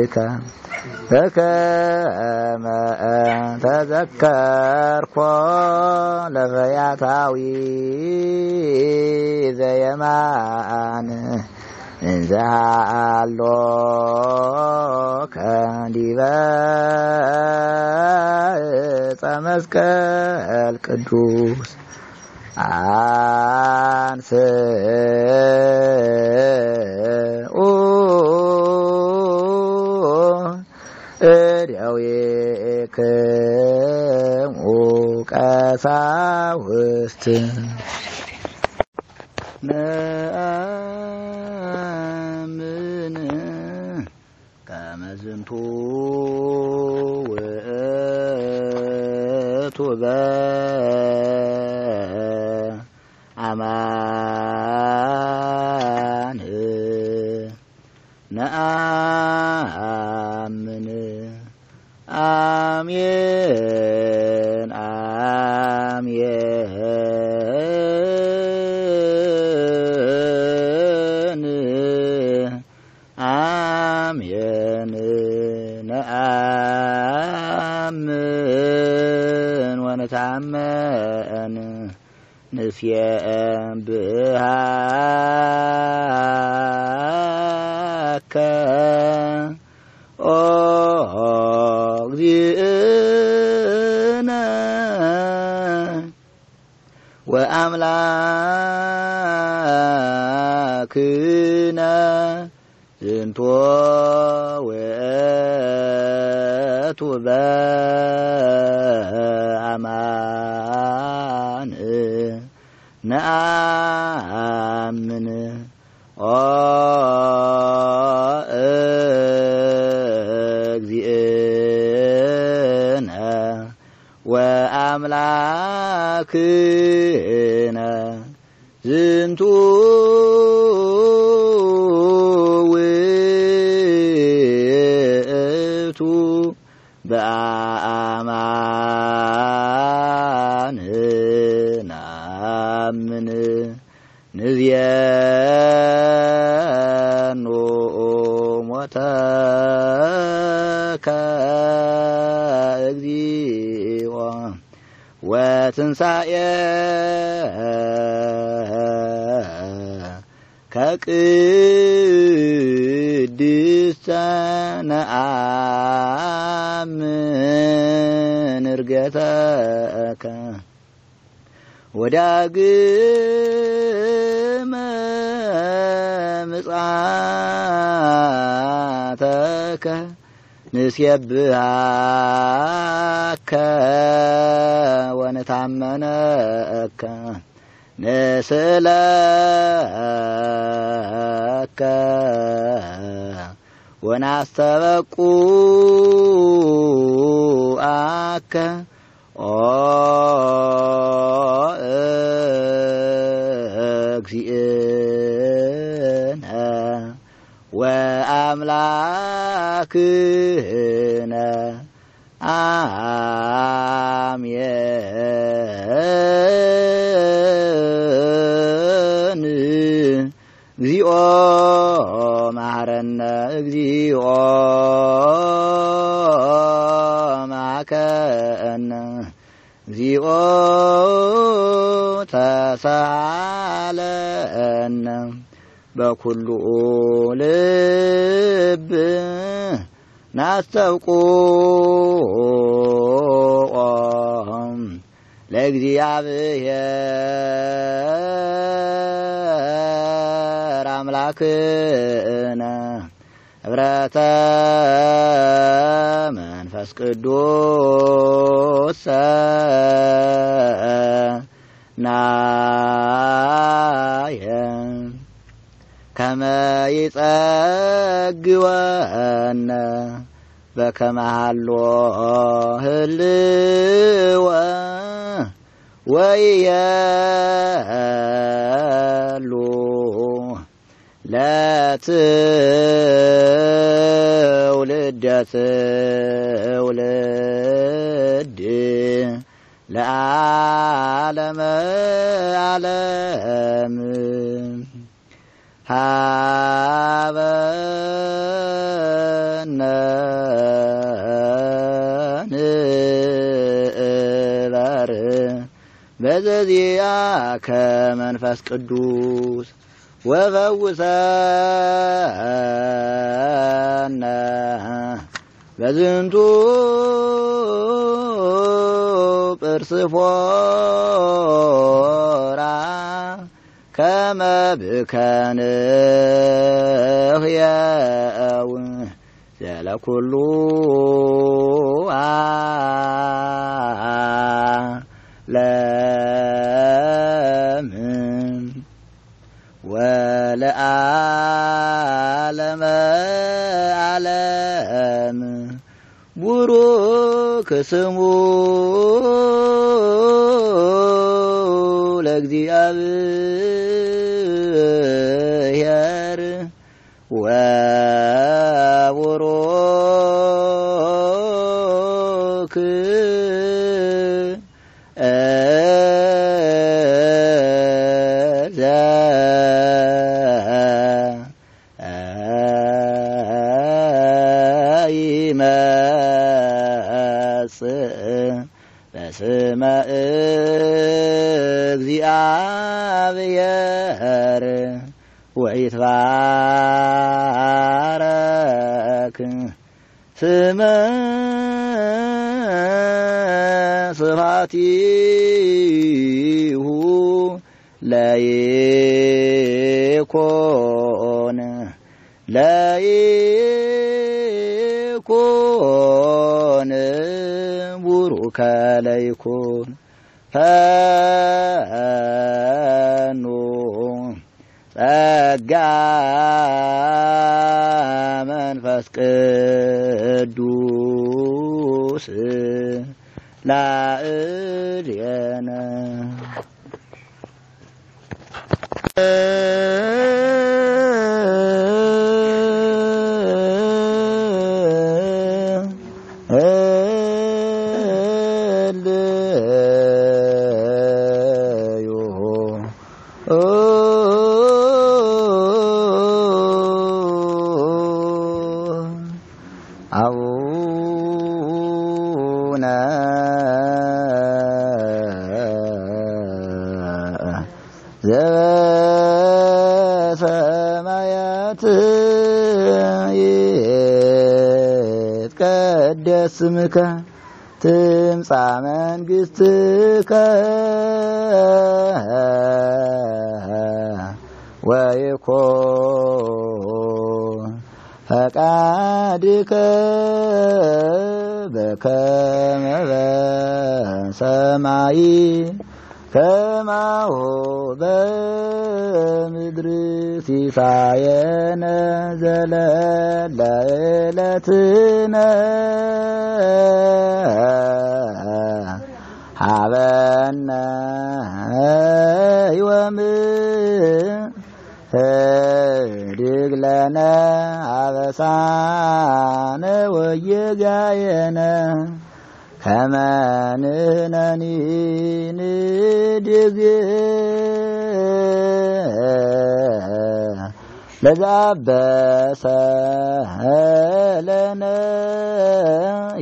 ذكرك فكما تذكرك لفيعتوي ذي مان ذهالك ዲበ መስቀል ቅዱስ አንስ ቀሳውስት መአምን ከመዝንቱ ውእቱ በአማን ነአምን አሜን የብሃከ ኦ እግዚእነ ወአምላክነ ዝንቶ ውእቱ በአማይ ነአምን እግዚእነ ወአምላክነ ዝንቱ ذاك እግዚኦ ወትንሣኤ ከቅድስተ ነአምን እርገተከ ወዳግመ ምጽአተከ ንሴብሃከ ወንታመነከ ንስለከ ወናስተበቁ ወናስተበቁአከ አምላክነ አምየን እግዚኦ ማረነ እግዚኦ ማከነ እግዚኦ ተሳለነ በኩሉ ልብን ናስተብቁቆም ለእግዚአብሔር አምላክነ ኅብረተ መንፈስ ቅዱስ ናየ ከመ ይጸግወነ በከመሃሎ ህልወ ወያሉ ለትውልደ ትውልድ ለዓለመ ዓለም ሃበ በዘዚያ ከመንፈስ ቅዱስ ወፈውሰነ በዝንቱ ጵርስፎራ ከመ ብከንህየው ዘለኩሉ ለዓለም ወለዓለመ ዓለም ቡሩክ ስሙ ለእግዚአብሔር اغيار وعيت بارك سما صفاتي لا يكون لا يكون بروك لا يكون ጸጋ መንፈስ ቅዱስ ላእድየነ ስምከ ትምጻ መንግስትከ ወይኮን ፈቃድከ በከመ በሰማይ ከማሁ በምድር ሲሳየነ ዘለለ ዕለትነ ሀበነ ወምህድግ ለነ አበሳነ ወየጋየነ ከመ ንድግ ለዛ በሰህለነ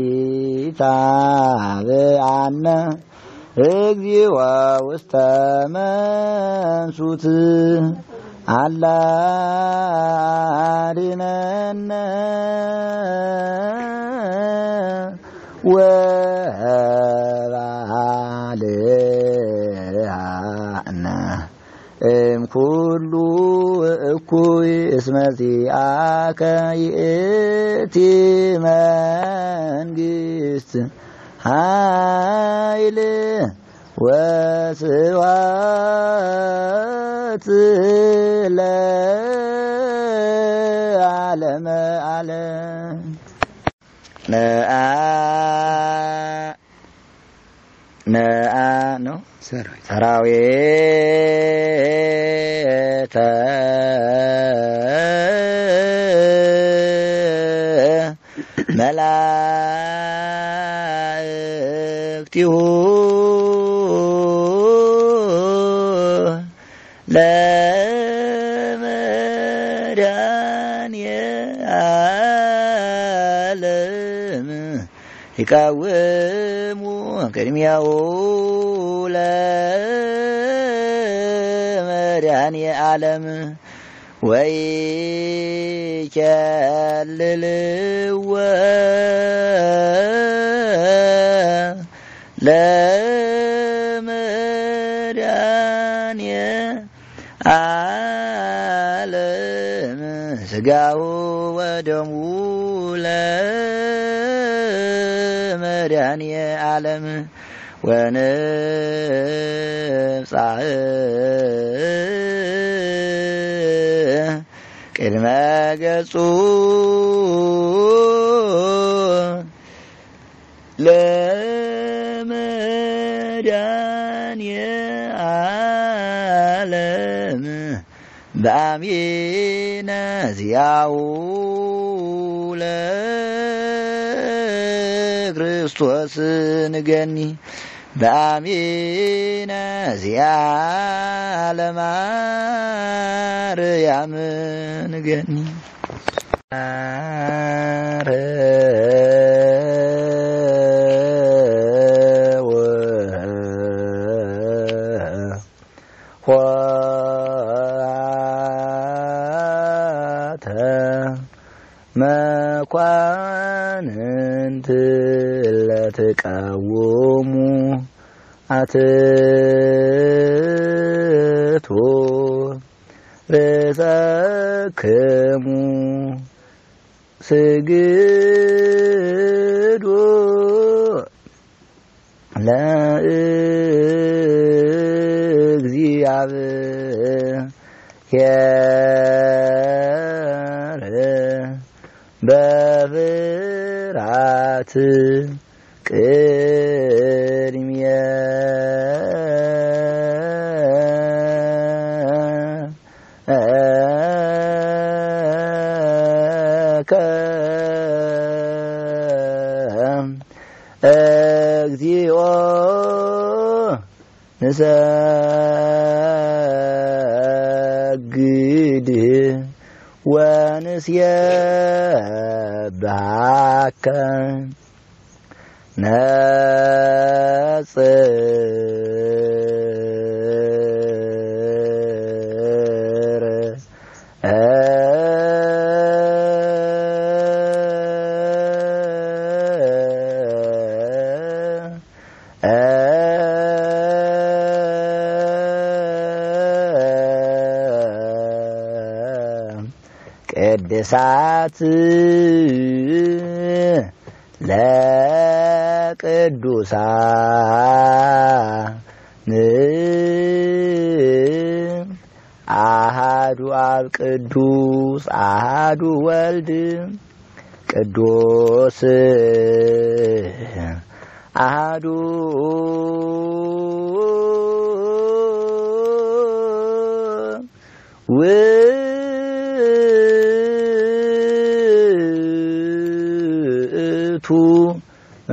ኢታብአነ እግዚኦ ውስተ መንሱት አላድነነ አድኅነነ ወባልሃነ ኩሉ እኩይ እስመዚአከ ይእቲ መንግስት ሃይል ወስዋት ለዓለመ ዓለም ነአ ነአ ነው ሰራዊት ተመለከተ። መላእክቲሁ ለመድኃኔዓለም ይቃወሙ ቅድሚያው من يعلم ويكلل و لا مريان يعلم سقاو ودمو لا مريان يعلم ونفس عين ቅድመ ገጹ ለመዳን የዓለም በአሜነ ዚያው ለክርስቶስ ንገኒ በአሚነ ዚያ ለማርያም ንገኒ መኳንንት ተቃወሙ አትቶ ርሳክሙ ስግዶ ለእግዚአብሔር በፍራት ቅድሚያ እግዚኦ ንሰግድ ወንስየ ባከ ነጽር ቅድሳት ለ ቅዱሳን አሃዱ አብ ቅዱስ አሃዱ ወልድ ቅዱስ አሃዱ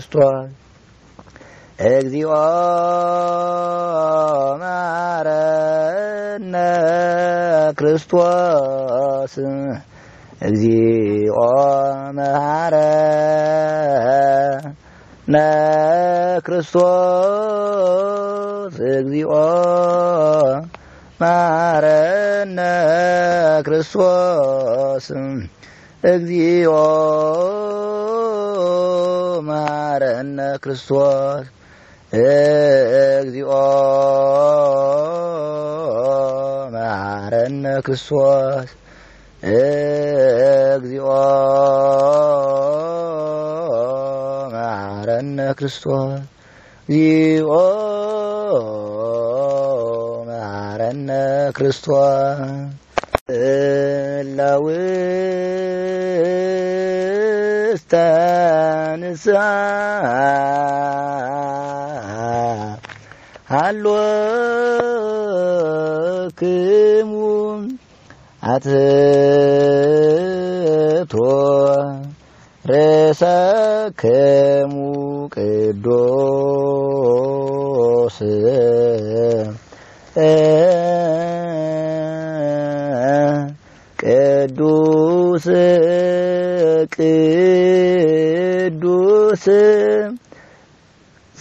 ክርስቶስ እግዚኦ ማረነ ክርስቶስ እግዚኦ መሐረነ ክርስቶስ እግዚኦ ማረነ ክርስቶስ እግዚኦ ክርስቶስ እግዚኦ መሐረነ ክርስቶስ እግዚኦ መሐረነ ክርስቶስ እግዚኦ መሐረነ ክርስቶስ አትቶ ርእሰክሙ ቅዱስ ቅዱስ ቅዱስ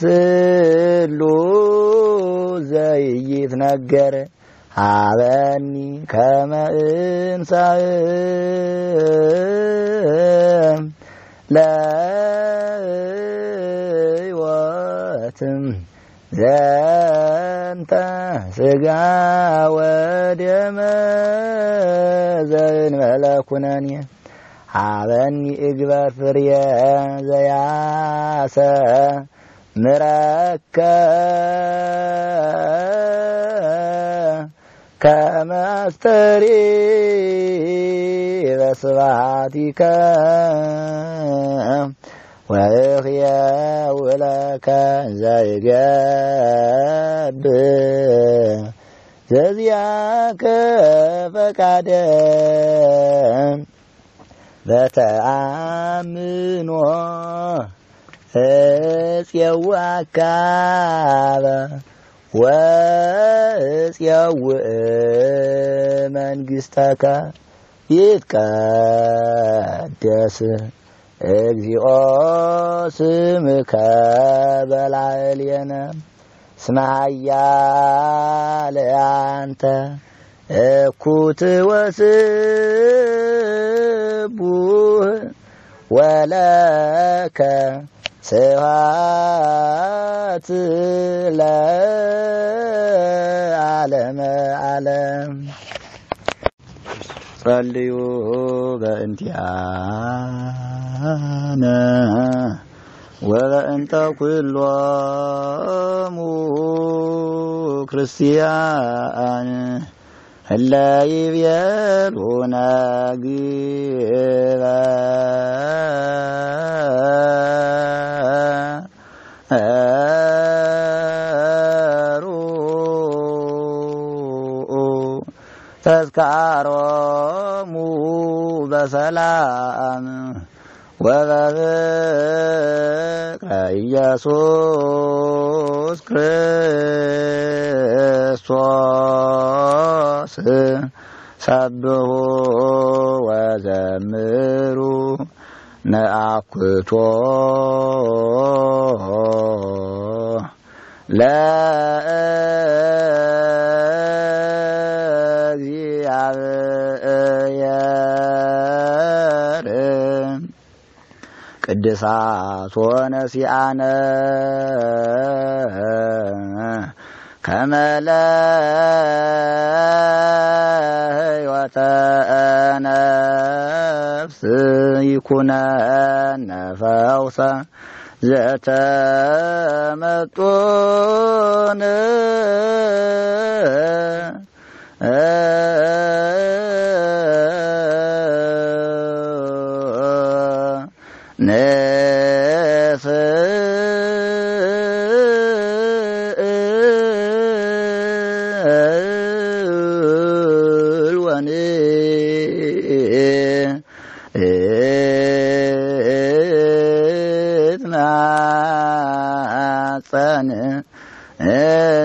ስሉ ዘይት ነገር አበኒ ከመ እንሳእ ለሕይወትም ዘንተ ስጋ ወደመ ዘእንበለ ኩነኔ ሀበኒ እግበር ፍርየ ዘያሰ ምረከ ከመስተሪ በስብሐቲከ ወእሕያው ለከ ዘይገብ ዘዚያከ ፈቃደ በተአምኖ እጽየዋካበ ወእጽያውእ መንግሥተከ ይትቀደስ እግዚኦ ስምከ በላዕልየነ እስመ ኃያል አንተ እኩት ወስቡህ ወለከ ስብሐት ስብሐት ለዓለመ ዓለም ጸልዩ በእንቲአነ ወበእንተ ኩሎሙ ክርስቲያን እለ ይቤሉነ ግበ Ah. ተዝካሮሙ በሰላም ወበፍቅረ ኢየሱስ ክርስቶስ ሰብሑ ወዘምሩ ነአኩቶ ለ قدسات ونسيانا كما لا وتانا نفس يكون نفاوسا زتا متون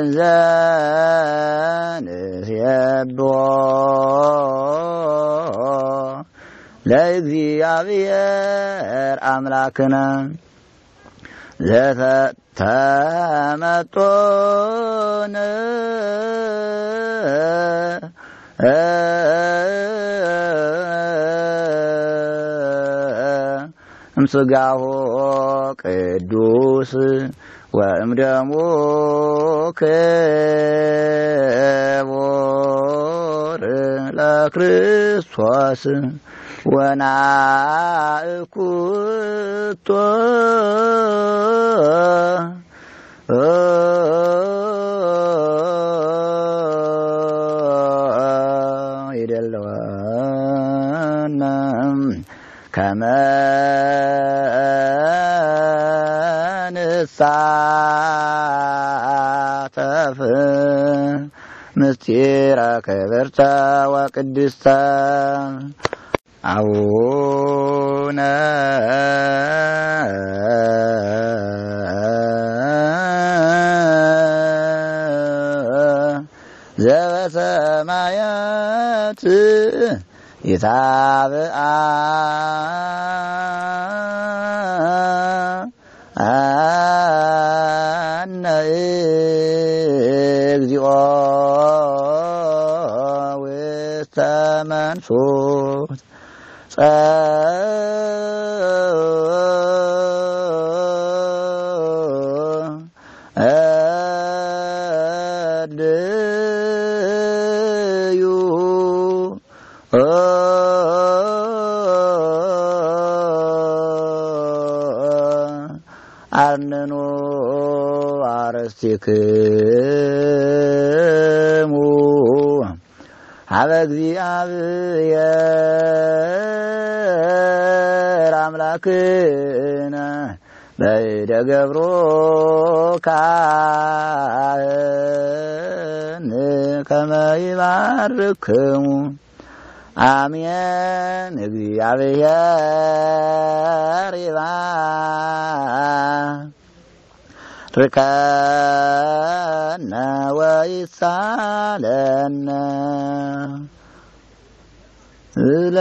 አዛንህ የብሖ ለእግዚአብሔር አምላክነ ዘተመጦን እምስጋሆ ቅዱስ ወእምደሙ ክቡር ለክርስቶስ ወናእኩቶ ይደለወነ ከመ ሳተፍ ምስጢረ ክብርተ ወቅድስተ አቡነ ዘበሰማያት ይታብአ ذراع والثمان فوت أرننو عرستك እግዚአብሔር አምላክነ በእደ ገብሮ ካህን ከመ ይባርክሙ አሜን እግዚአብሔር ይባ ርከ ለነ ወይሳለነ እለ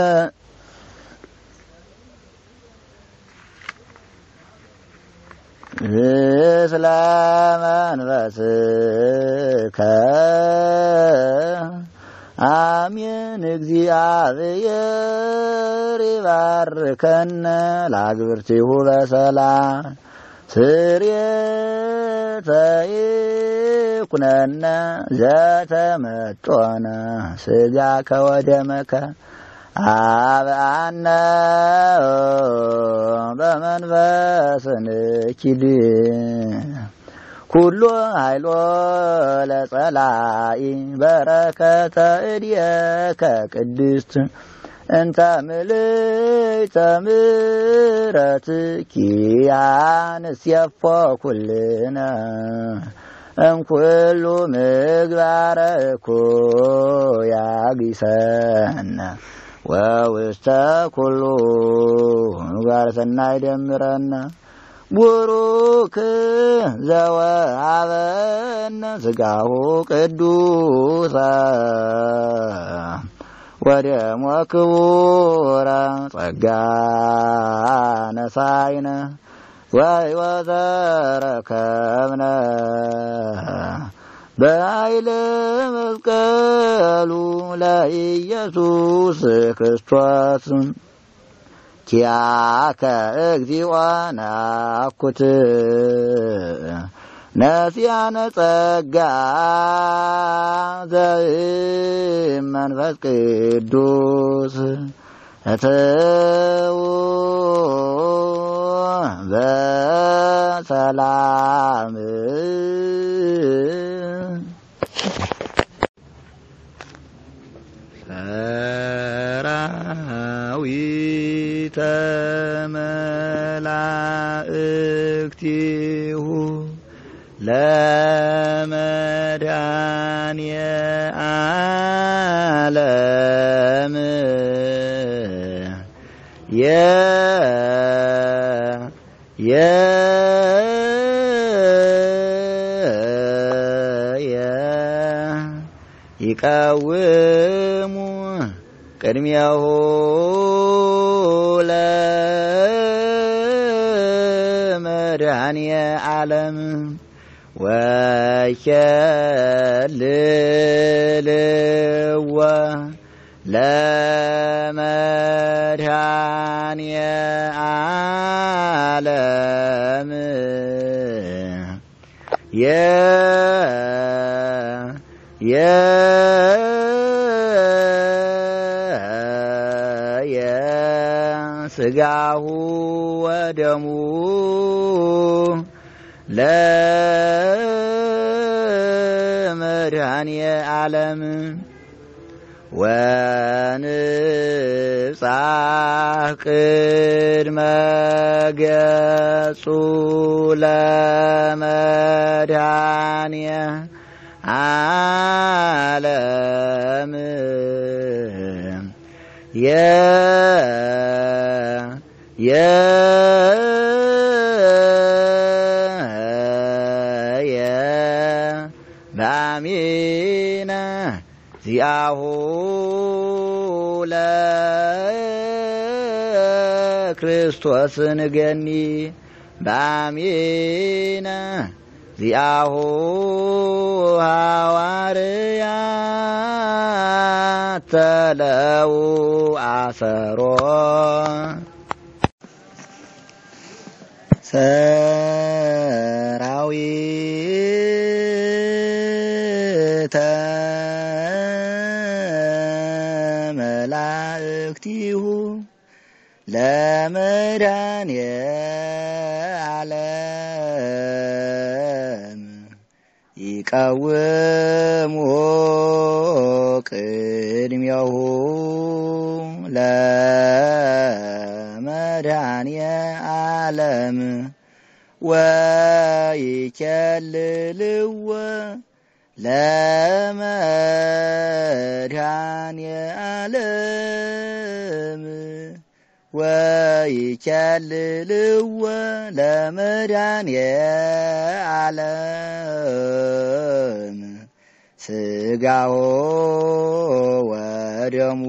እስለ መንፈስከ አሜን እግዚአብሔር ይባርከነ በሰላም ስርየተይ ኩነነ ዘተመጦነ ስጋ ከወደመከ አብአነ በመንፈስ ንኪል ኩሎ ኃይሎ ለጸላኢ በረከተ እድየከ ቅድስት እንተ ምልዕተ ምሕረትኪ አንሴፎ ኩልነ እንኩሉ ምግባረ እኩይ ያጊሰነ ወውስተ ኩሉ ምግባረ ሰናይ ይደምረነ ቡሩክ ዘወሃበነ ስጋሁ ቅዱሰ ወደሞ ክቡረ ጸጋ ነሳይነ ወሕይወተ ረከብነ በኃይል መስቀሉ ለኢየሱስ ክርስቶስ ኪያከ እግዚኦ ናኩት ነስያነ ጸጋ መንፈስ ቅዱስ እትዉ በሰላም ሰራዊተ መላእክቲሁ ለመድኃኔ ዓለም يا يا يا ይቃወሙ ቅድሚያሁ ለመድኃኒየ ዓለም ወሸልልዋ ለመድኃኔ ዓለም የ የ የ ስጋሁ ወደሙ ለመድኃኔ ዓለም ወንብጻሕ ቅድመ ገጹ ለመድኃንየ ዓለም የ የ ዚአሁ ለክርስቶስ ንገኒ በአሜነ ዚአሁ ሐዋርያት ተለው አሰሮ ሰራዊት لا مران يا علام يقوم قدميه لا مران يا علام ويكللو لا مران يا علام ወይቸልልወ ለመዳን የዓለም ስጋዎ ወደሙ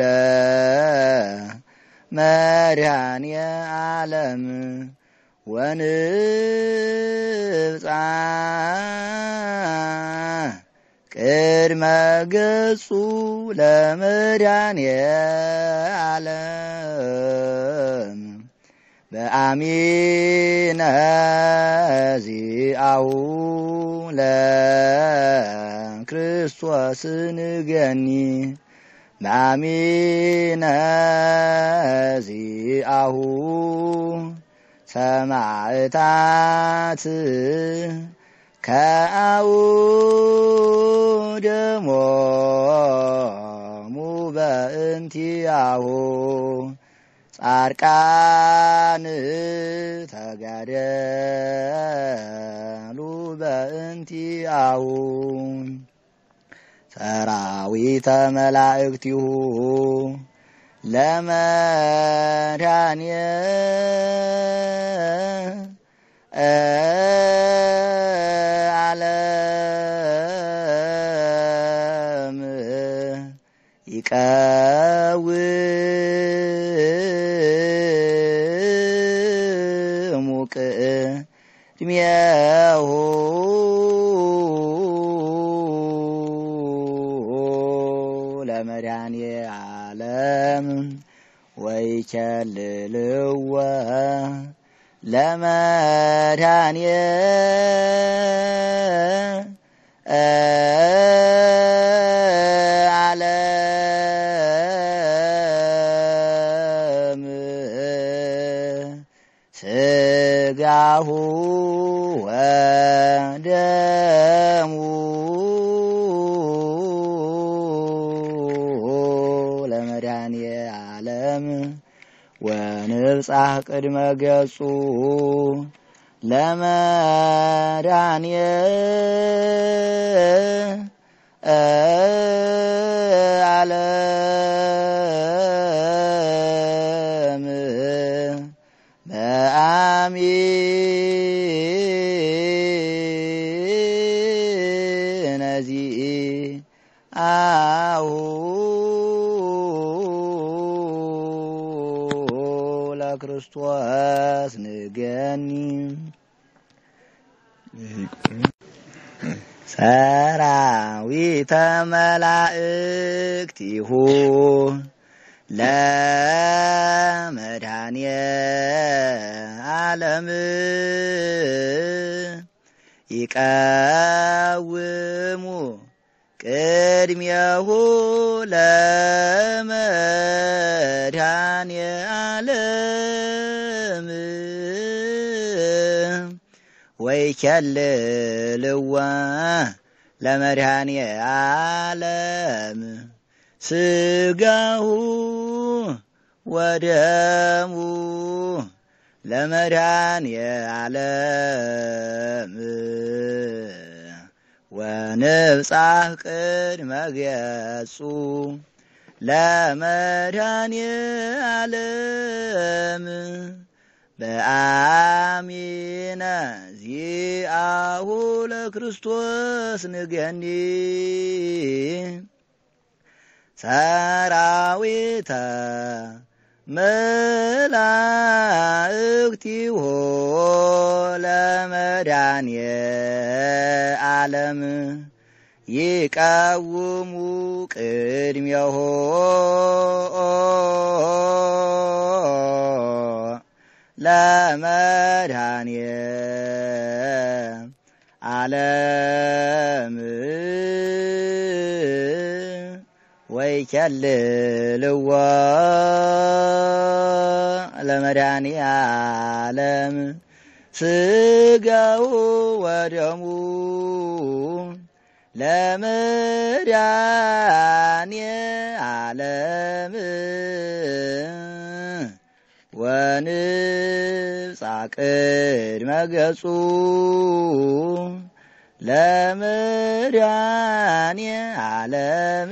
ለመዳን የዓለም ወንብፃ ቅድመ ገጹ ለመዳን የዓለም በአሚነ ዚአሁ ለክርስቶስ ንገኒ በአሚነ ዚአሁ ሰማዕታት ከአውድሞሙ በእንቲአሁ ጻድቃን ተጋደሉ በእንቲአሁ ሰራዊተ መላእክቲሁ ለመዳንየ ዓለም ይቀውሙ ቅድሜሁ ለመድኃኔ ዓለም ወይከልልዎ ለመዳኔ ዓለም ስጋሁ ዘብጻሕ ቅድመ ገጹ ለመዳንየ አለ ሰራዊተ መላእክቲሁ ለመድኃኔ ዓለም ይቀውሙ ቅድሚያሁ ለመድኃኔ ዓለም ይኬልልዋ ለመድኃኔ ዓለም ስጋሁ ወደሙ ለመድኃኔ ዓለም ወንብጻሕ ቅድመ ገጹ ለመድኃኔ ዓለም በአሚነ ዚአሁ ለክርስቶስ ንገኒ ሰራዊተ ሆ ለመዳን ዓለም ይቀውሙ ቅድሜሆ ለመድኃኔ ዓለም ወይ ወይከልልዎ ለመድኃኔ ዓለም ስጋው ወደሙ ለመድኃኔ ዓለም ወንብጻ ቅድመ ገጹ ለምድያኔ ዓለም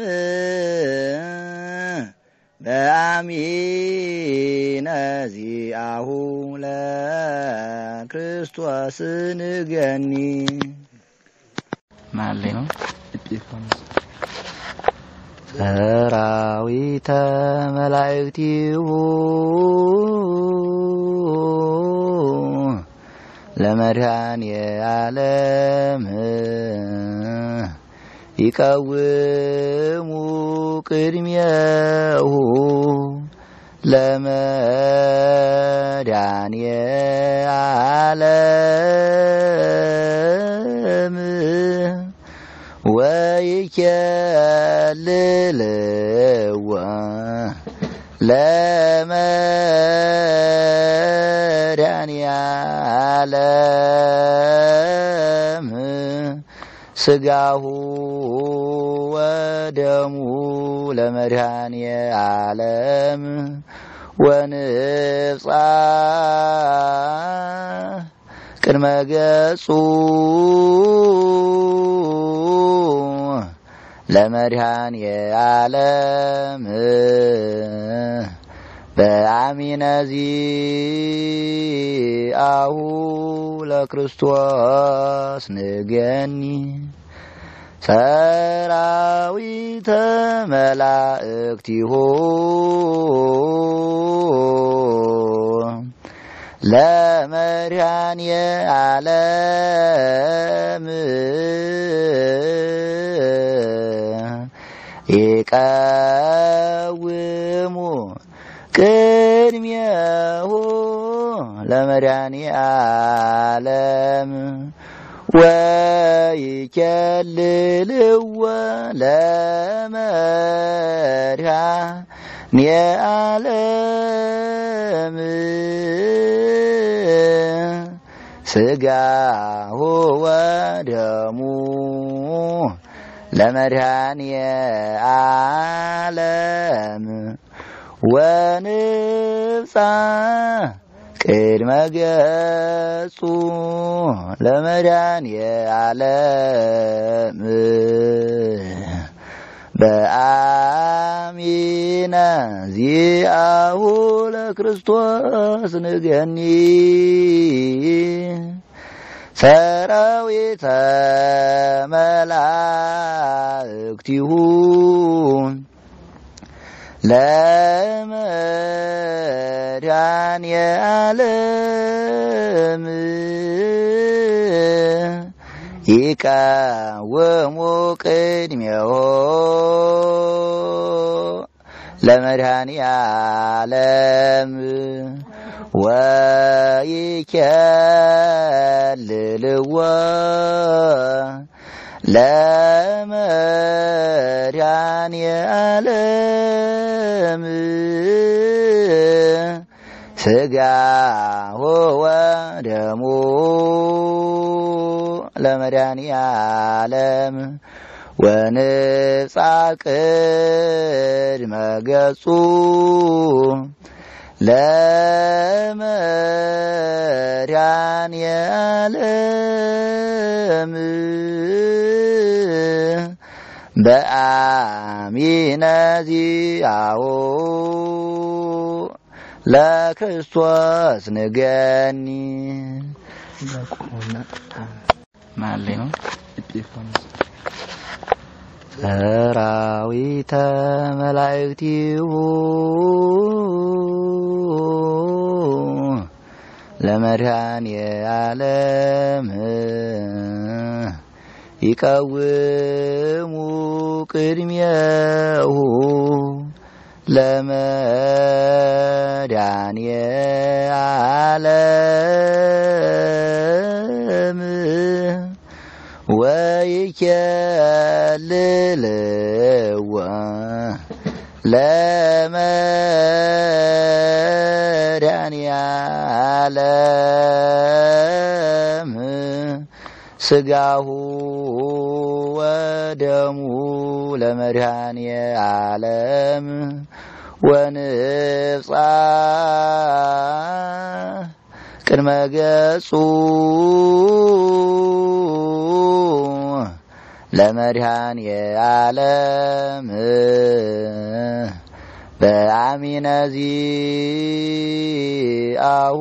በአሚነ ዚአሁ ለክርስቶስ ንገኒ ማለ ነው ሰራዊተ መላእክቲሁ ለመድኃኔ ዓለም ይቀውሙ ቅድሜሁ ለመድኃኔ ዓለም ويكاللوا لا مراني عالم ስጋሁ ወደሙ ለመድኃኔ ዓለም ወንጻ ቅድመ ገጹ ለመድሃን የዓለም በአሚነዚ አሁ ለክርስቶስ ንገኒ ሰራዊተ መላእክቲሁ ለመድኃኔ ዓለም ይቀውሙ ቅድሜሁ ለመድኃኔ ዓለም ወይከልልዎ ለመድኃኔ ዓለም ስጋሁ ወደሙ ለመድኃኔ ዓለም ወንጻ ቅድመ ገጹ ለመድኃኔ ዓለም በአሚነ ዚአሁ ለክርስቶስ ንገኒ ሰራዊተ መላእክቲሁ ለመድኃኔ ይቃወሙ ቅድሜሆ ለመድኃኒ ዓለም ወይከልልዎ ለመድኃኒ ዓለም ስጋሁ ወደሙ ለመድኃኒዓለም ወንጻ ቅድመ ገጹ ለመድኃኒዓለም በአሚነ ዚአዎ ለክርስቶስ ንገኒ ሰራዊተ መላእክቲሁ ለመድኃኔ ዓለም ይቀውሙ ቅድሜሁ ለመድኃኔ ዓለም ወይከልልዋ ለመድኃኔዓለም ስጋሁ ወደሙ ለመድኃኔዓለም ወንፍጻ ቅድመ ገጹ ለመድሃን የዓለም በአሚነዚ አሁ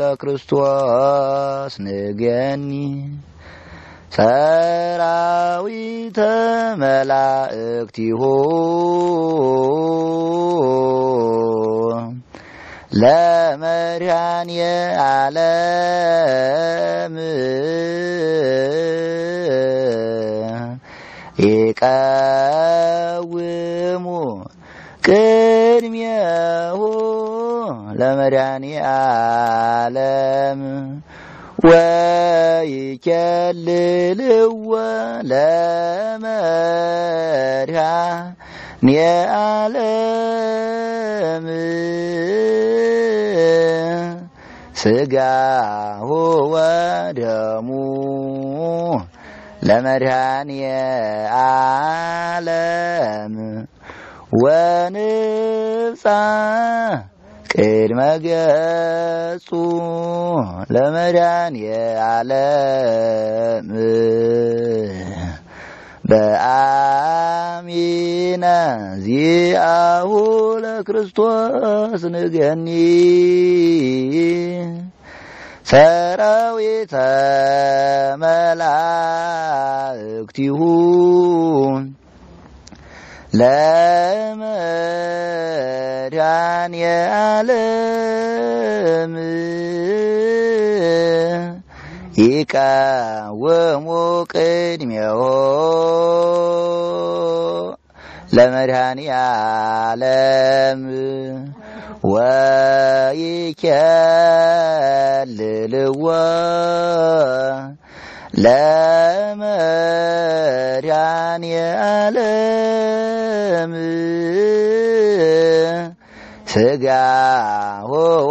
ለክርስቶስ ንገኒ ሰራዊተ መላእክቲሁ ለመድኃኔ ዓለም ይቀውሙ ቅድሜሁ ለመድኃኔ ዓለም ወይከልልዎ ለመድኃኔ ዓለም ዓለም ስጋሁ ወደሙ ለመድኃኒየ ዓለም ወንብፃ ቅድመ ገጹ ለመድኃኒየ ዓለም በአሚነ ዚአሁ ለክርስቶስ ንገኒ ሰራዊተ መላእክቲሁ ለመድኃኔ ዓለም ይቃወሙ ቅድሜዎ ለመድኃኒ ዓለም ወይኬልልዎ ለመድኃኒ ዓለም ስጋ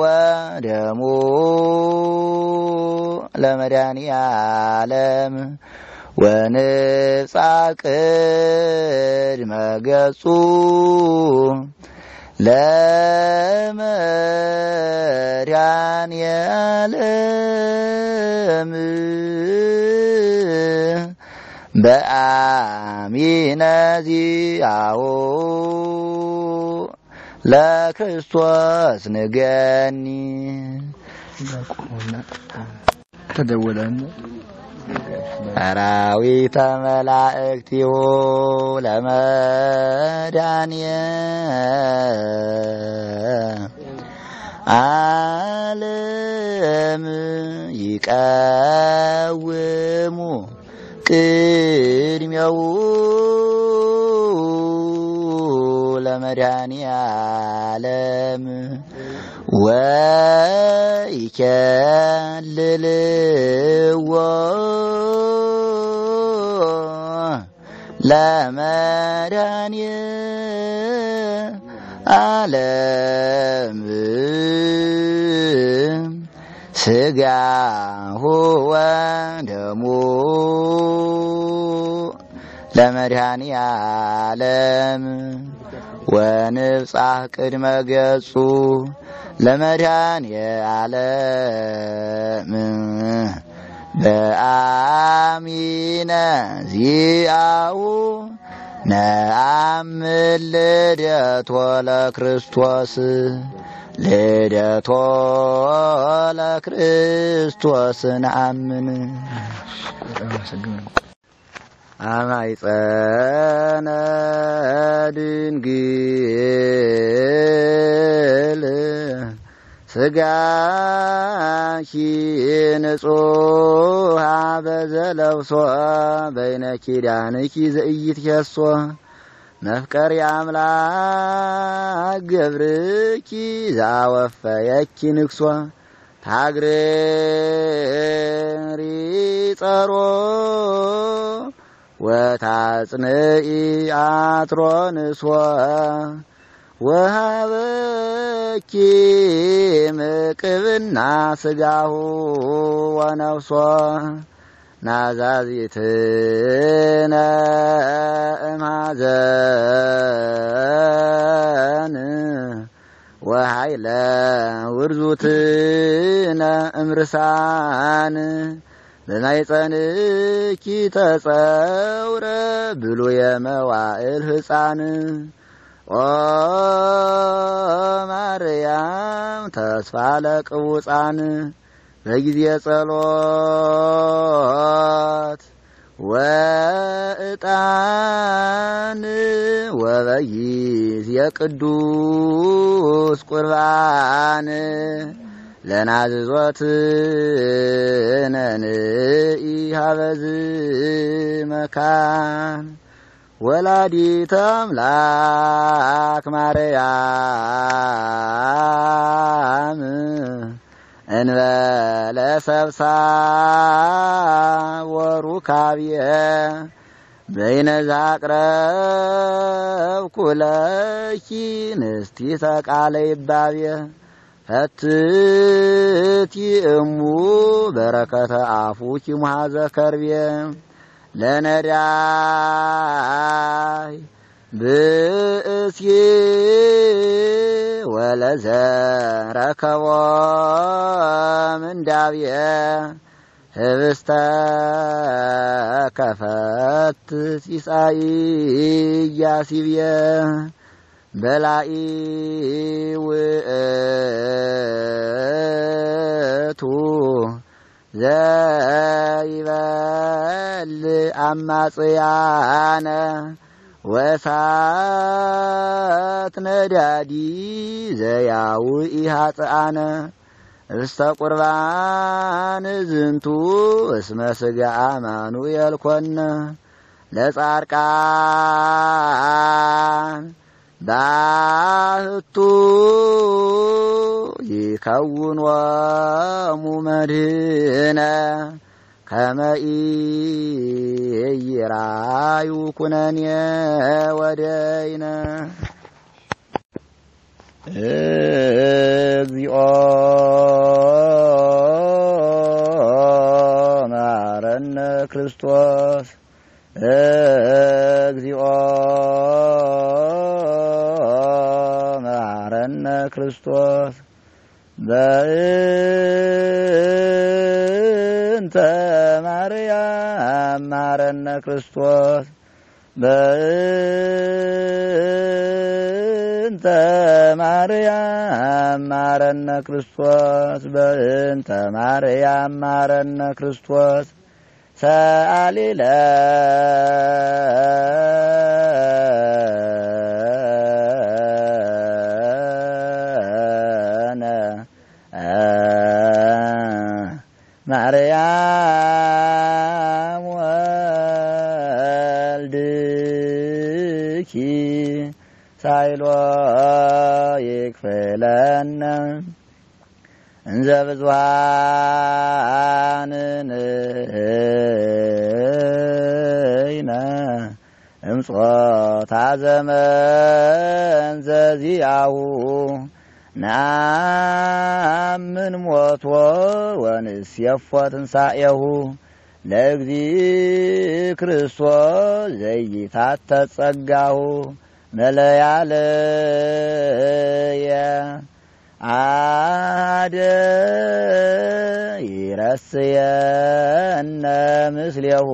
ወደሙ ወንጻቅድ ወንጻ ቅድመ ገጹ ለመድኃኒዓለም በአሚነ ዚአዎ ለክርስቶስ ንገኒ ተደወለን ሰራዊተ መላእክቲሁ ለመዳንየ ዓለም ይቃወሙ ቅድሚያው ለመድኃኒያ الأعلام ويكلل لا مراني ألم ሥጋሁ ወደሙ لمرهاني عالم ወንብጻህ ቅድመ ገጹ ለመድኃኔ ዓለም በአሚነ ዚአው ነአምን ልደቶ ለክርስቶስ ልደቶ ለክርስቶስ ነአምን አማይፀነ ድንግል ስጋኪ ንጹሃ በዘለብሶ በይነ ኪዳንኪ ዘኢይትኬሶ መፍቀሪ አምላክ ገብርኪ ዛወፈየኪ ንግሶ ታግሬሪ ጸሮ ወታጽንኢ አትሮንሶ ወሃበኪ ምቅብና ስጋሁ ወነፍሶ ናዛዚትነ እማዘን ወሃይለ ውርዙትነ እምርሳን ጸንኪ ተጸውረ ብሉ የመዋእል ሕፃን ኦ ማርያም ተስፋ ለቅውፃን በጊዜ ጸሎት ወእጣን ወበጊዜ የቅዱስ ቁርባን ለናዝዞትነ ንኢ ሀበዝ መካን ወላዲተ አምላክ ማርያም እንበለ ሰብሳ ወሩ ካብየ በይነዛ አቅረብኩ ኩለኪ ንስቲ ተቃለ ይባብየ ፈትቲ እሙ በረከተ አፉኪ ሙሃዘ ከርቤ ለነዳይ ብእሲ ወለዘረከቦ ምንዳብየ ህብስተ ከፈት ሲሳይ እያሲብየ በላኢ ውእቱ ዘይበል አማጽያነ ወሳት ነዳዲ ዘያውኢ ሀጽአነ እስተ ቁርባን ዝንቱ እስመ ስጋ አማኑኤል ኮነ ለጻርቃን ባህቱ ዳህቱ ይከውኖሙ መድህነ ከመኢ ይራዩ ኩነኔ ወደይነ እግዚኦ ማረነ ክርስቶስ እግዚኦ ረነ ክርስቶስ በእንተ ማርያም መሐረነ ክርስቶስ በእንተ ማርያም መሐረነ ክርስቶስ በእንተ ማርያም መሐረነ ክርስቶስ ሰአሊለ ማርያም ወልድኪ ሳይሎ ይክፈለነ እንዘ ብዙሃን ንሕነ እምጾታ ዘመን ዘዚአሁ ነአምን ሞቶ ወንሴፎ ትንሣኤሁ ለእግዚ ክርስቶስ ዘይታት ተጸጋሁ መለያለየ አደ ይረስየነ ምስሌሁ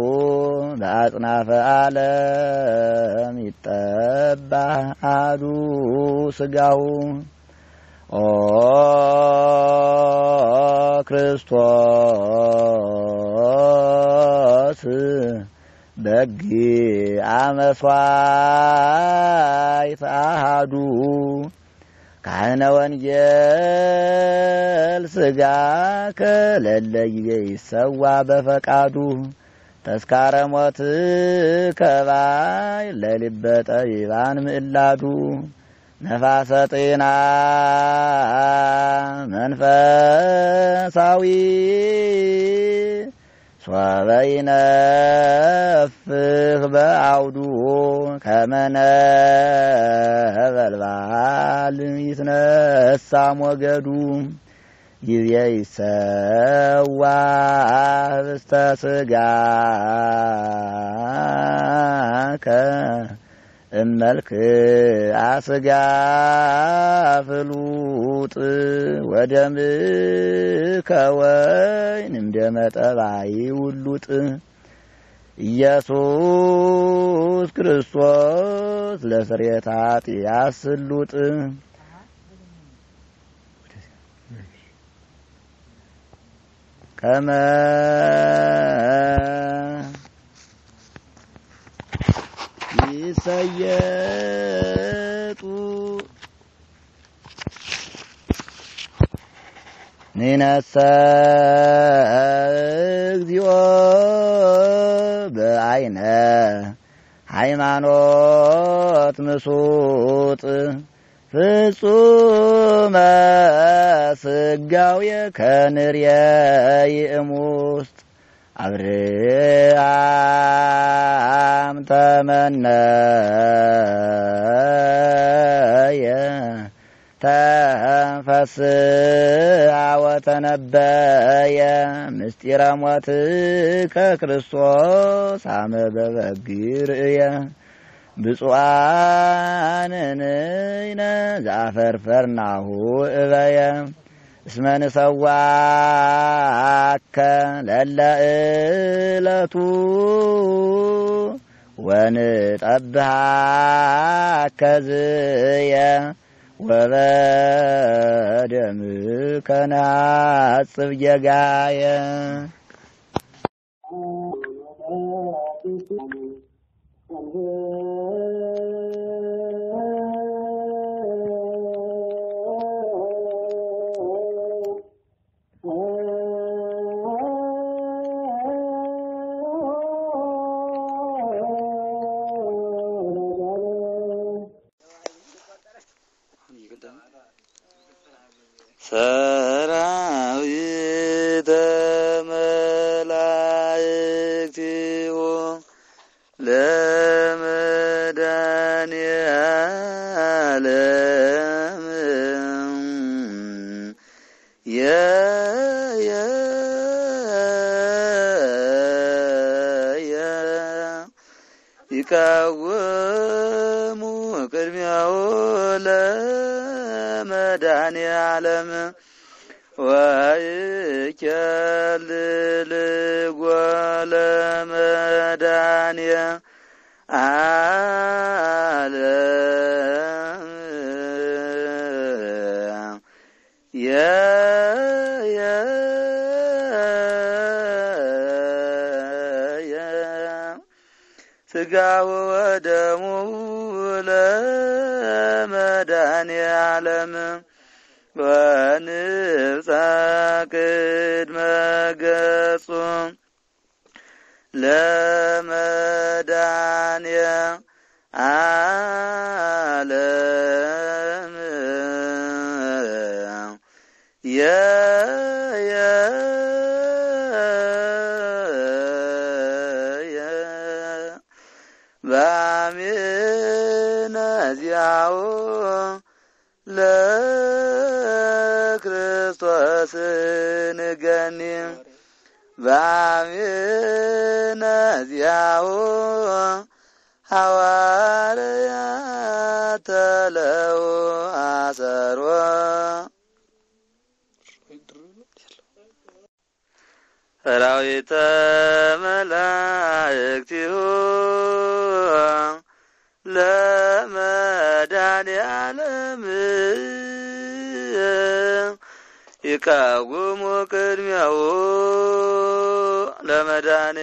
በአጽናፈ ዓለም ይጠባህ አዱ ስጋሁ ኦ ክርስቶስ በጊ አመሷይት አሃዱ ካህነ ወንጌል ስጋ ከለለ ይሰዋ በፈቃዱ ተስካረ ሞት ከባይ ለልበ ጠቢባን ምዕላዱ ነፋሰ ጤና መንፈሳዊ ሶበይነፍህ ይነፍህ በአውዱ ከመነበልባል ይትነሳ ሞገዱ ጊዜ ይሰዋ ህብስተ ስጋ እመልክ አስጋ ፍሉጥ ወደም ከወይንም ደመጠባይ ውሉጥ ኢየሱስ ክርስቶስ ለስሬት ኃጢአት ስሉጥ ከመ ይሰየጡ ንነሳ እግዚኦ በአይነ ሃይማኖት ምሱጥ ፍጹመ ስጋው የከንርየ ይእም ውስጥ አብርሃም ተመነየ ተንፈስ አወተነበየ ምስጢረ ሞትከ ከክርስቶስ አመ በበጊርእየ ብፁዓንንነ ዘአፈርፈርናሁ እበየ እስመ ንሰዋከ ለለ ዕለቱ ወንጠብሃከ ዝየ ወበደምከ ነሐጽብ ጌጋየ ረመዳን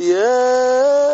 Yeah.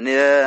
ni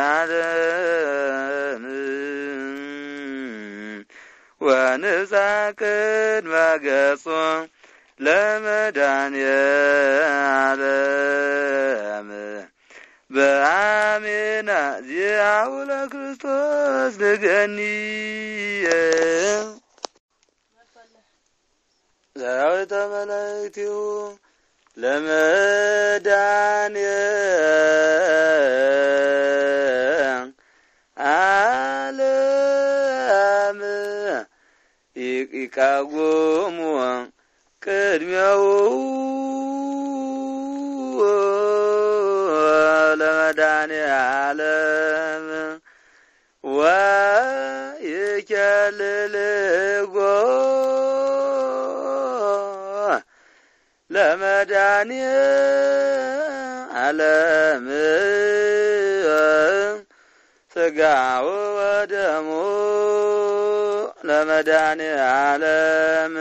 ለመዳን ዓለም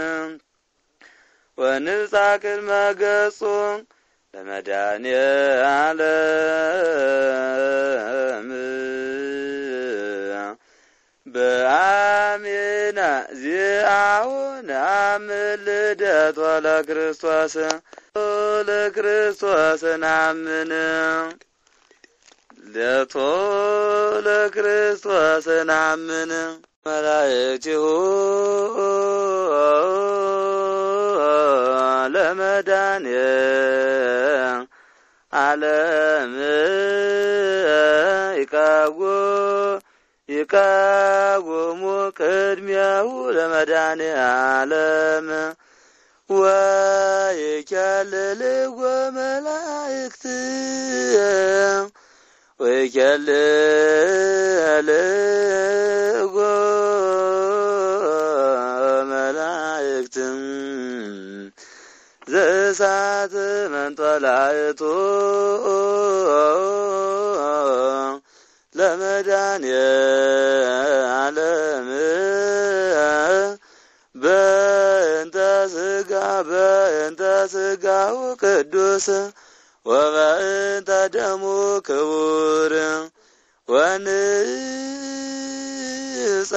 ወንጻ ቅድመ ገጹ ለመዳን ዓለም በአሜና ዚአውን አምን ለክርስቶስ ለክርስቶስ ናምን ለቶ ለክርስቶስ ናምን መላእክቲሁ ለመዳን ዓለም ይቃወ ይቃወሙ ለመዳን ዓለም ወይከልልዎ መላእክት ወይገልል እጓ መላእክትም ዘእሳት መንጦላዕቱ ለመዳን የዓለም በእንተ ሥጋ በእንተ ሥጋው ቅዱስ ወባእንተ ደሙ ክቡር ወንጻ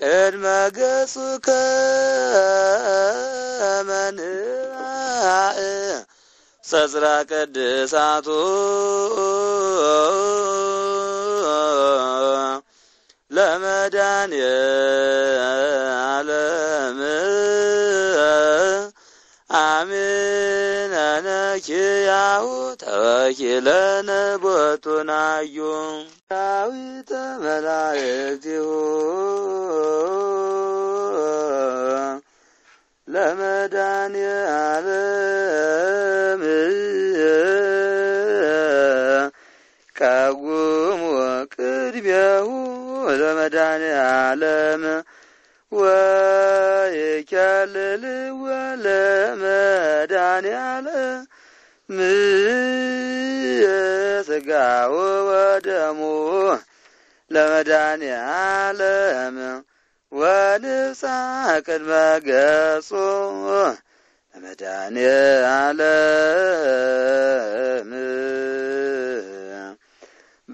ቅድመ ገጹ መንእ ሰጽራ ቅድሳቱ ለመዳን ዓለም በኪያሁ ተወኪለነ ቦቱናዩ ዳዊተ መላእክቲሁ ለመዳን ዓለም ካጉሙ ቅድሜሁ ለመዳን ዓለም ወይከልልወ ለመዳን ዓለም ስጋው ወደሙ ለመድኃኔ ዓለም ቅድመ ገጹ ለመድኃኔ ዓለም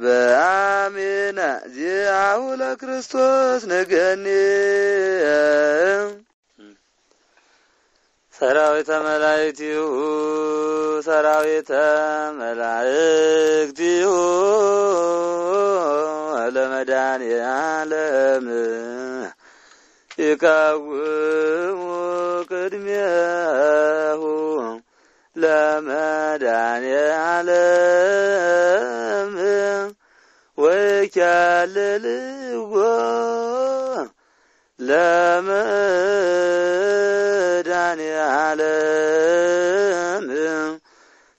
በአሚና ዚአሁ ለክርስቶስ ንገኒ ሰራዊተ መላእክቲሁ ሰራዊተ መላእክቲሁ ለመድኃኔዓለም ይቃወሙ ቅድሜሁ የዓለም ወይካልልዎ ለመ መድኃኔ ዓለም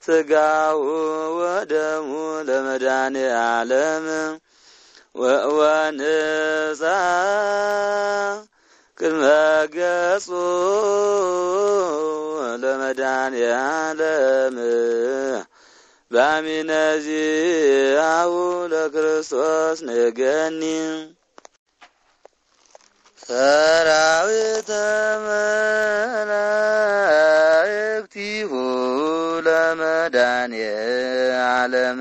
ስጋው ወደሙ ለመድኃኔ ዓለም ወንሳ ቅድመ ገጹ ለመድኃኔ ባሚነዚ አቡ ለክርስቶስ ነገኒ ሰራዊተ መላእክቲሁ ለመዳን ዓለም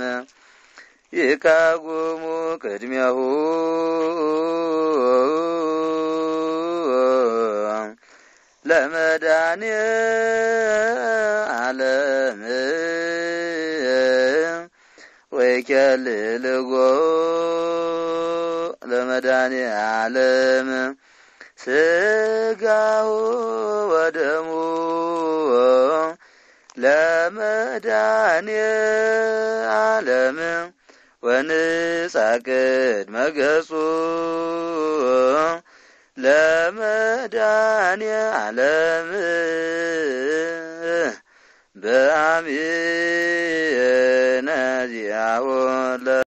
ይካጉሙ ቅድሚያሁ ለመዳን ዓለም ወይከልልጎ ለመዳን ዓለም ስጋው ወደሙ ለመዳን ዓለም ወንጻ ቅድመ ገጹ ለመዳን ዓለም በአብየነ ዚያወለ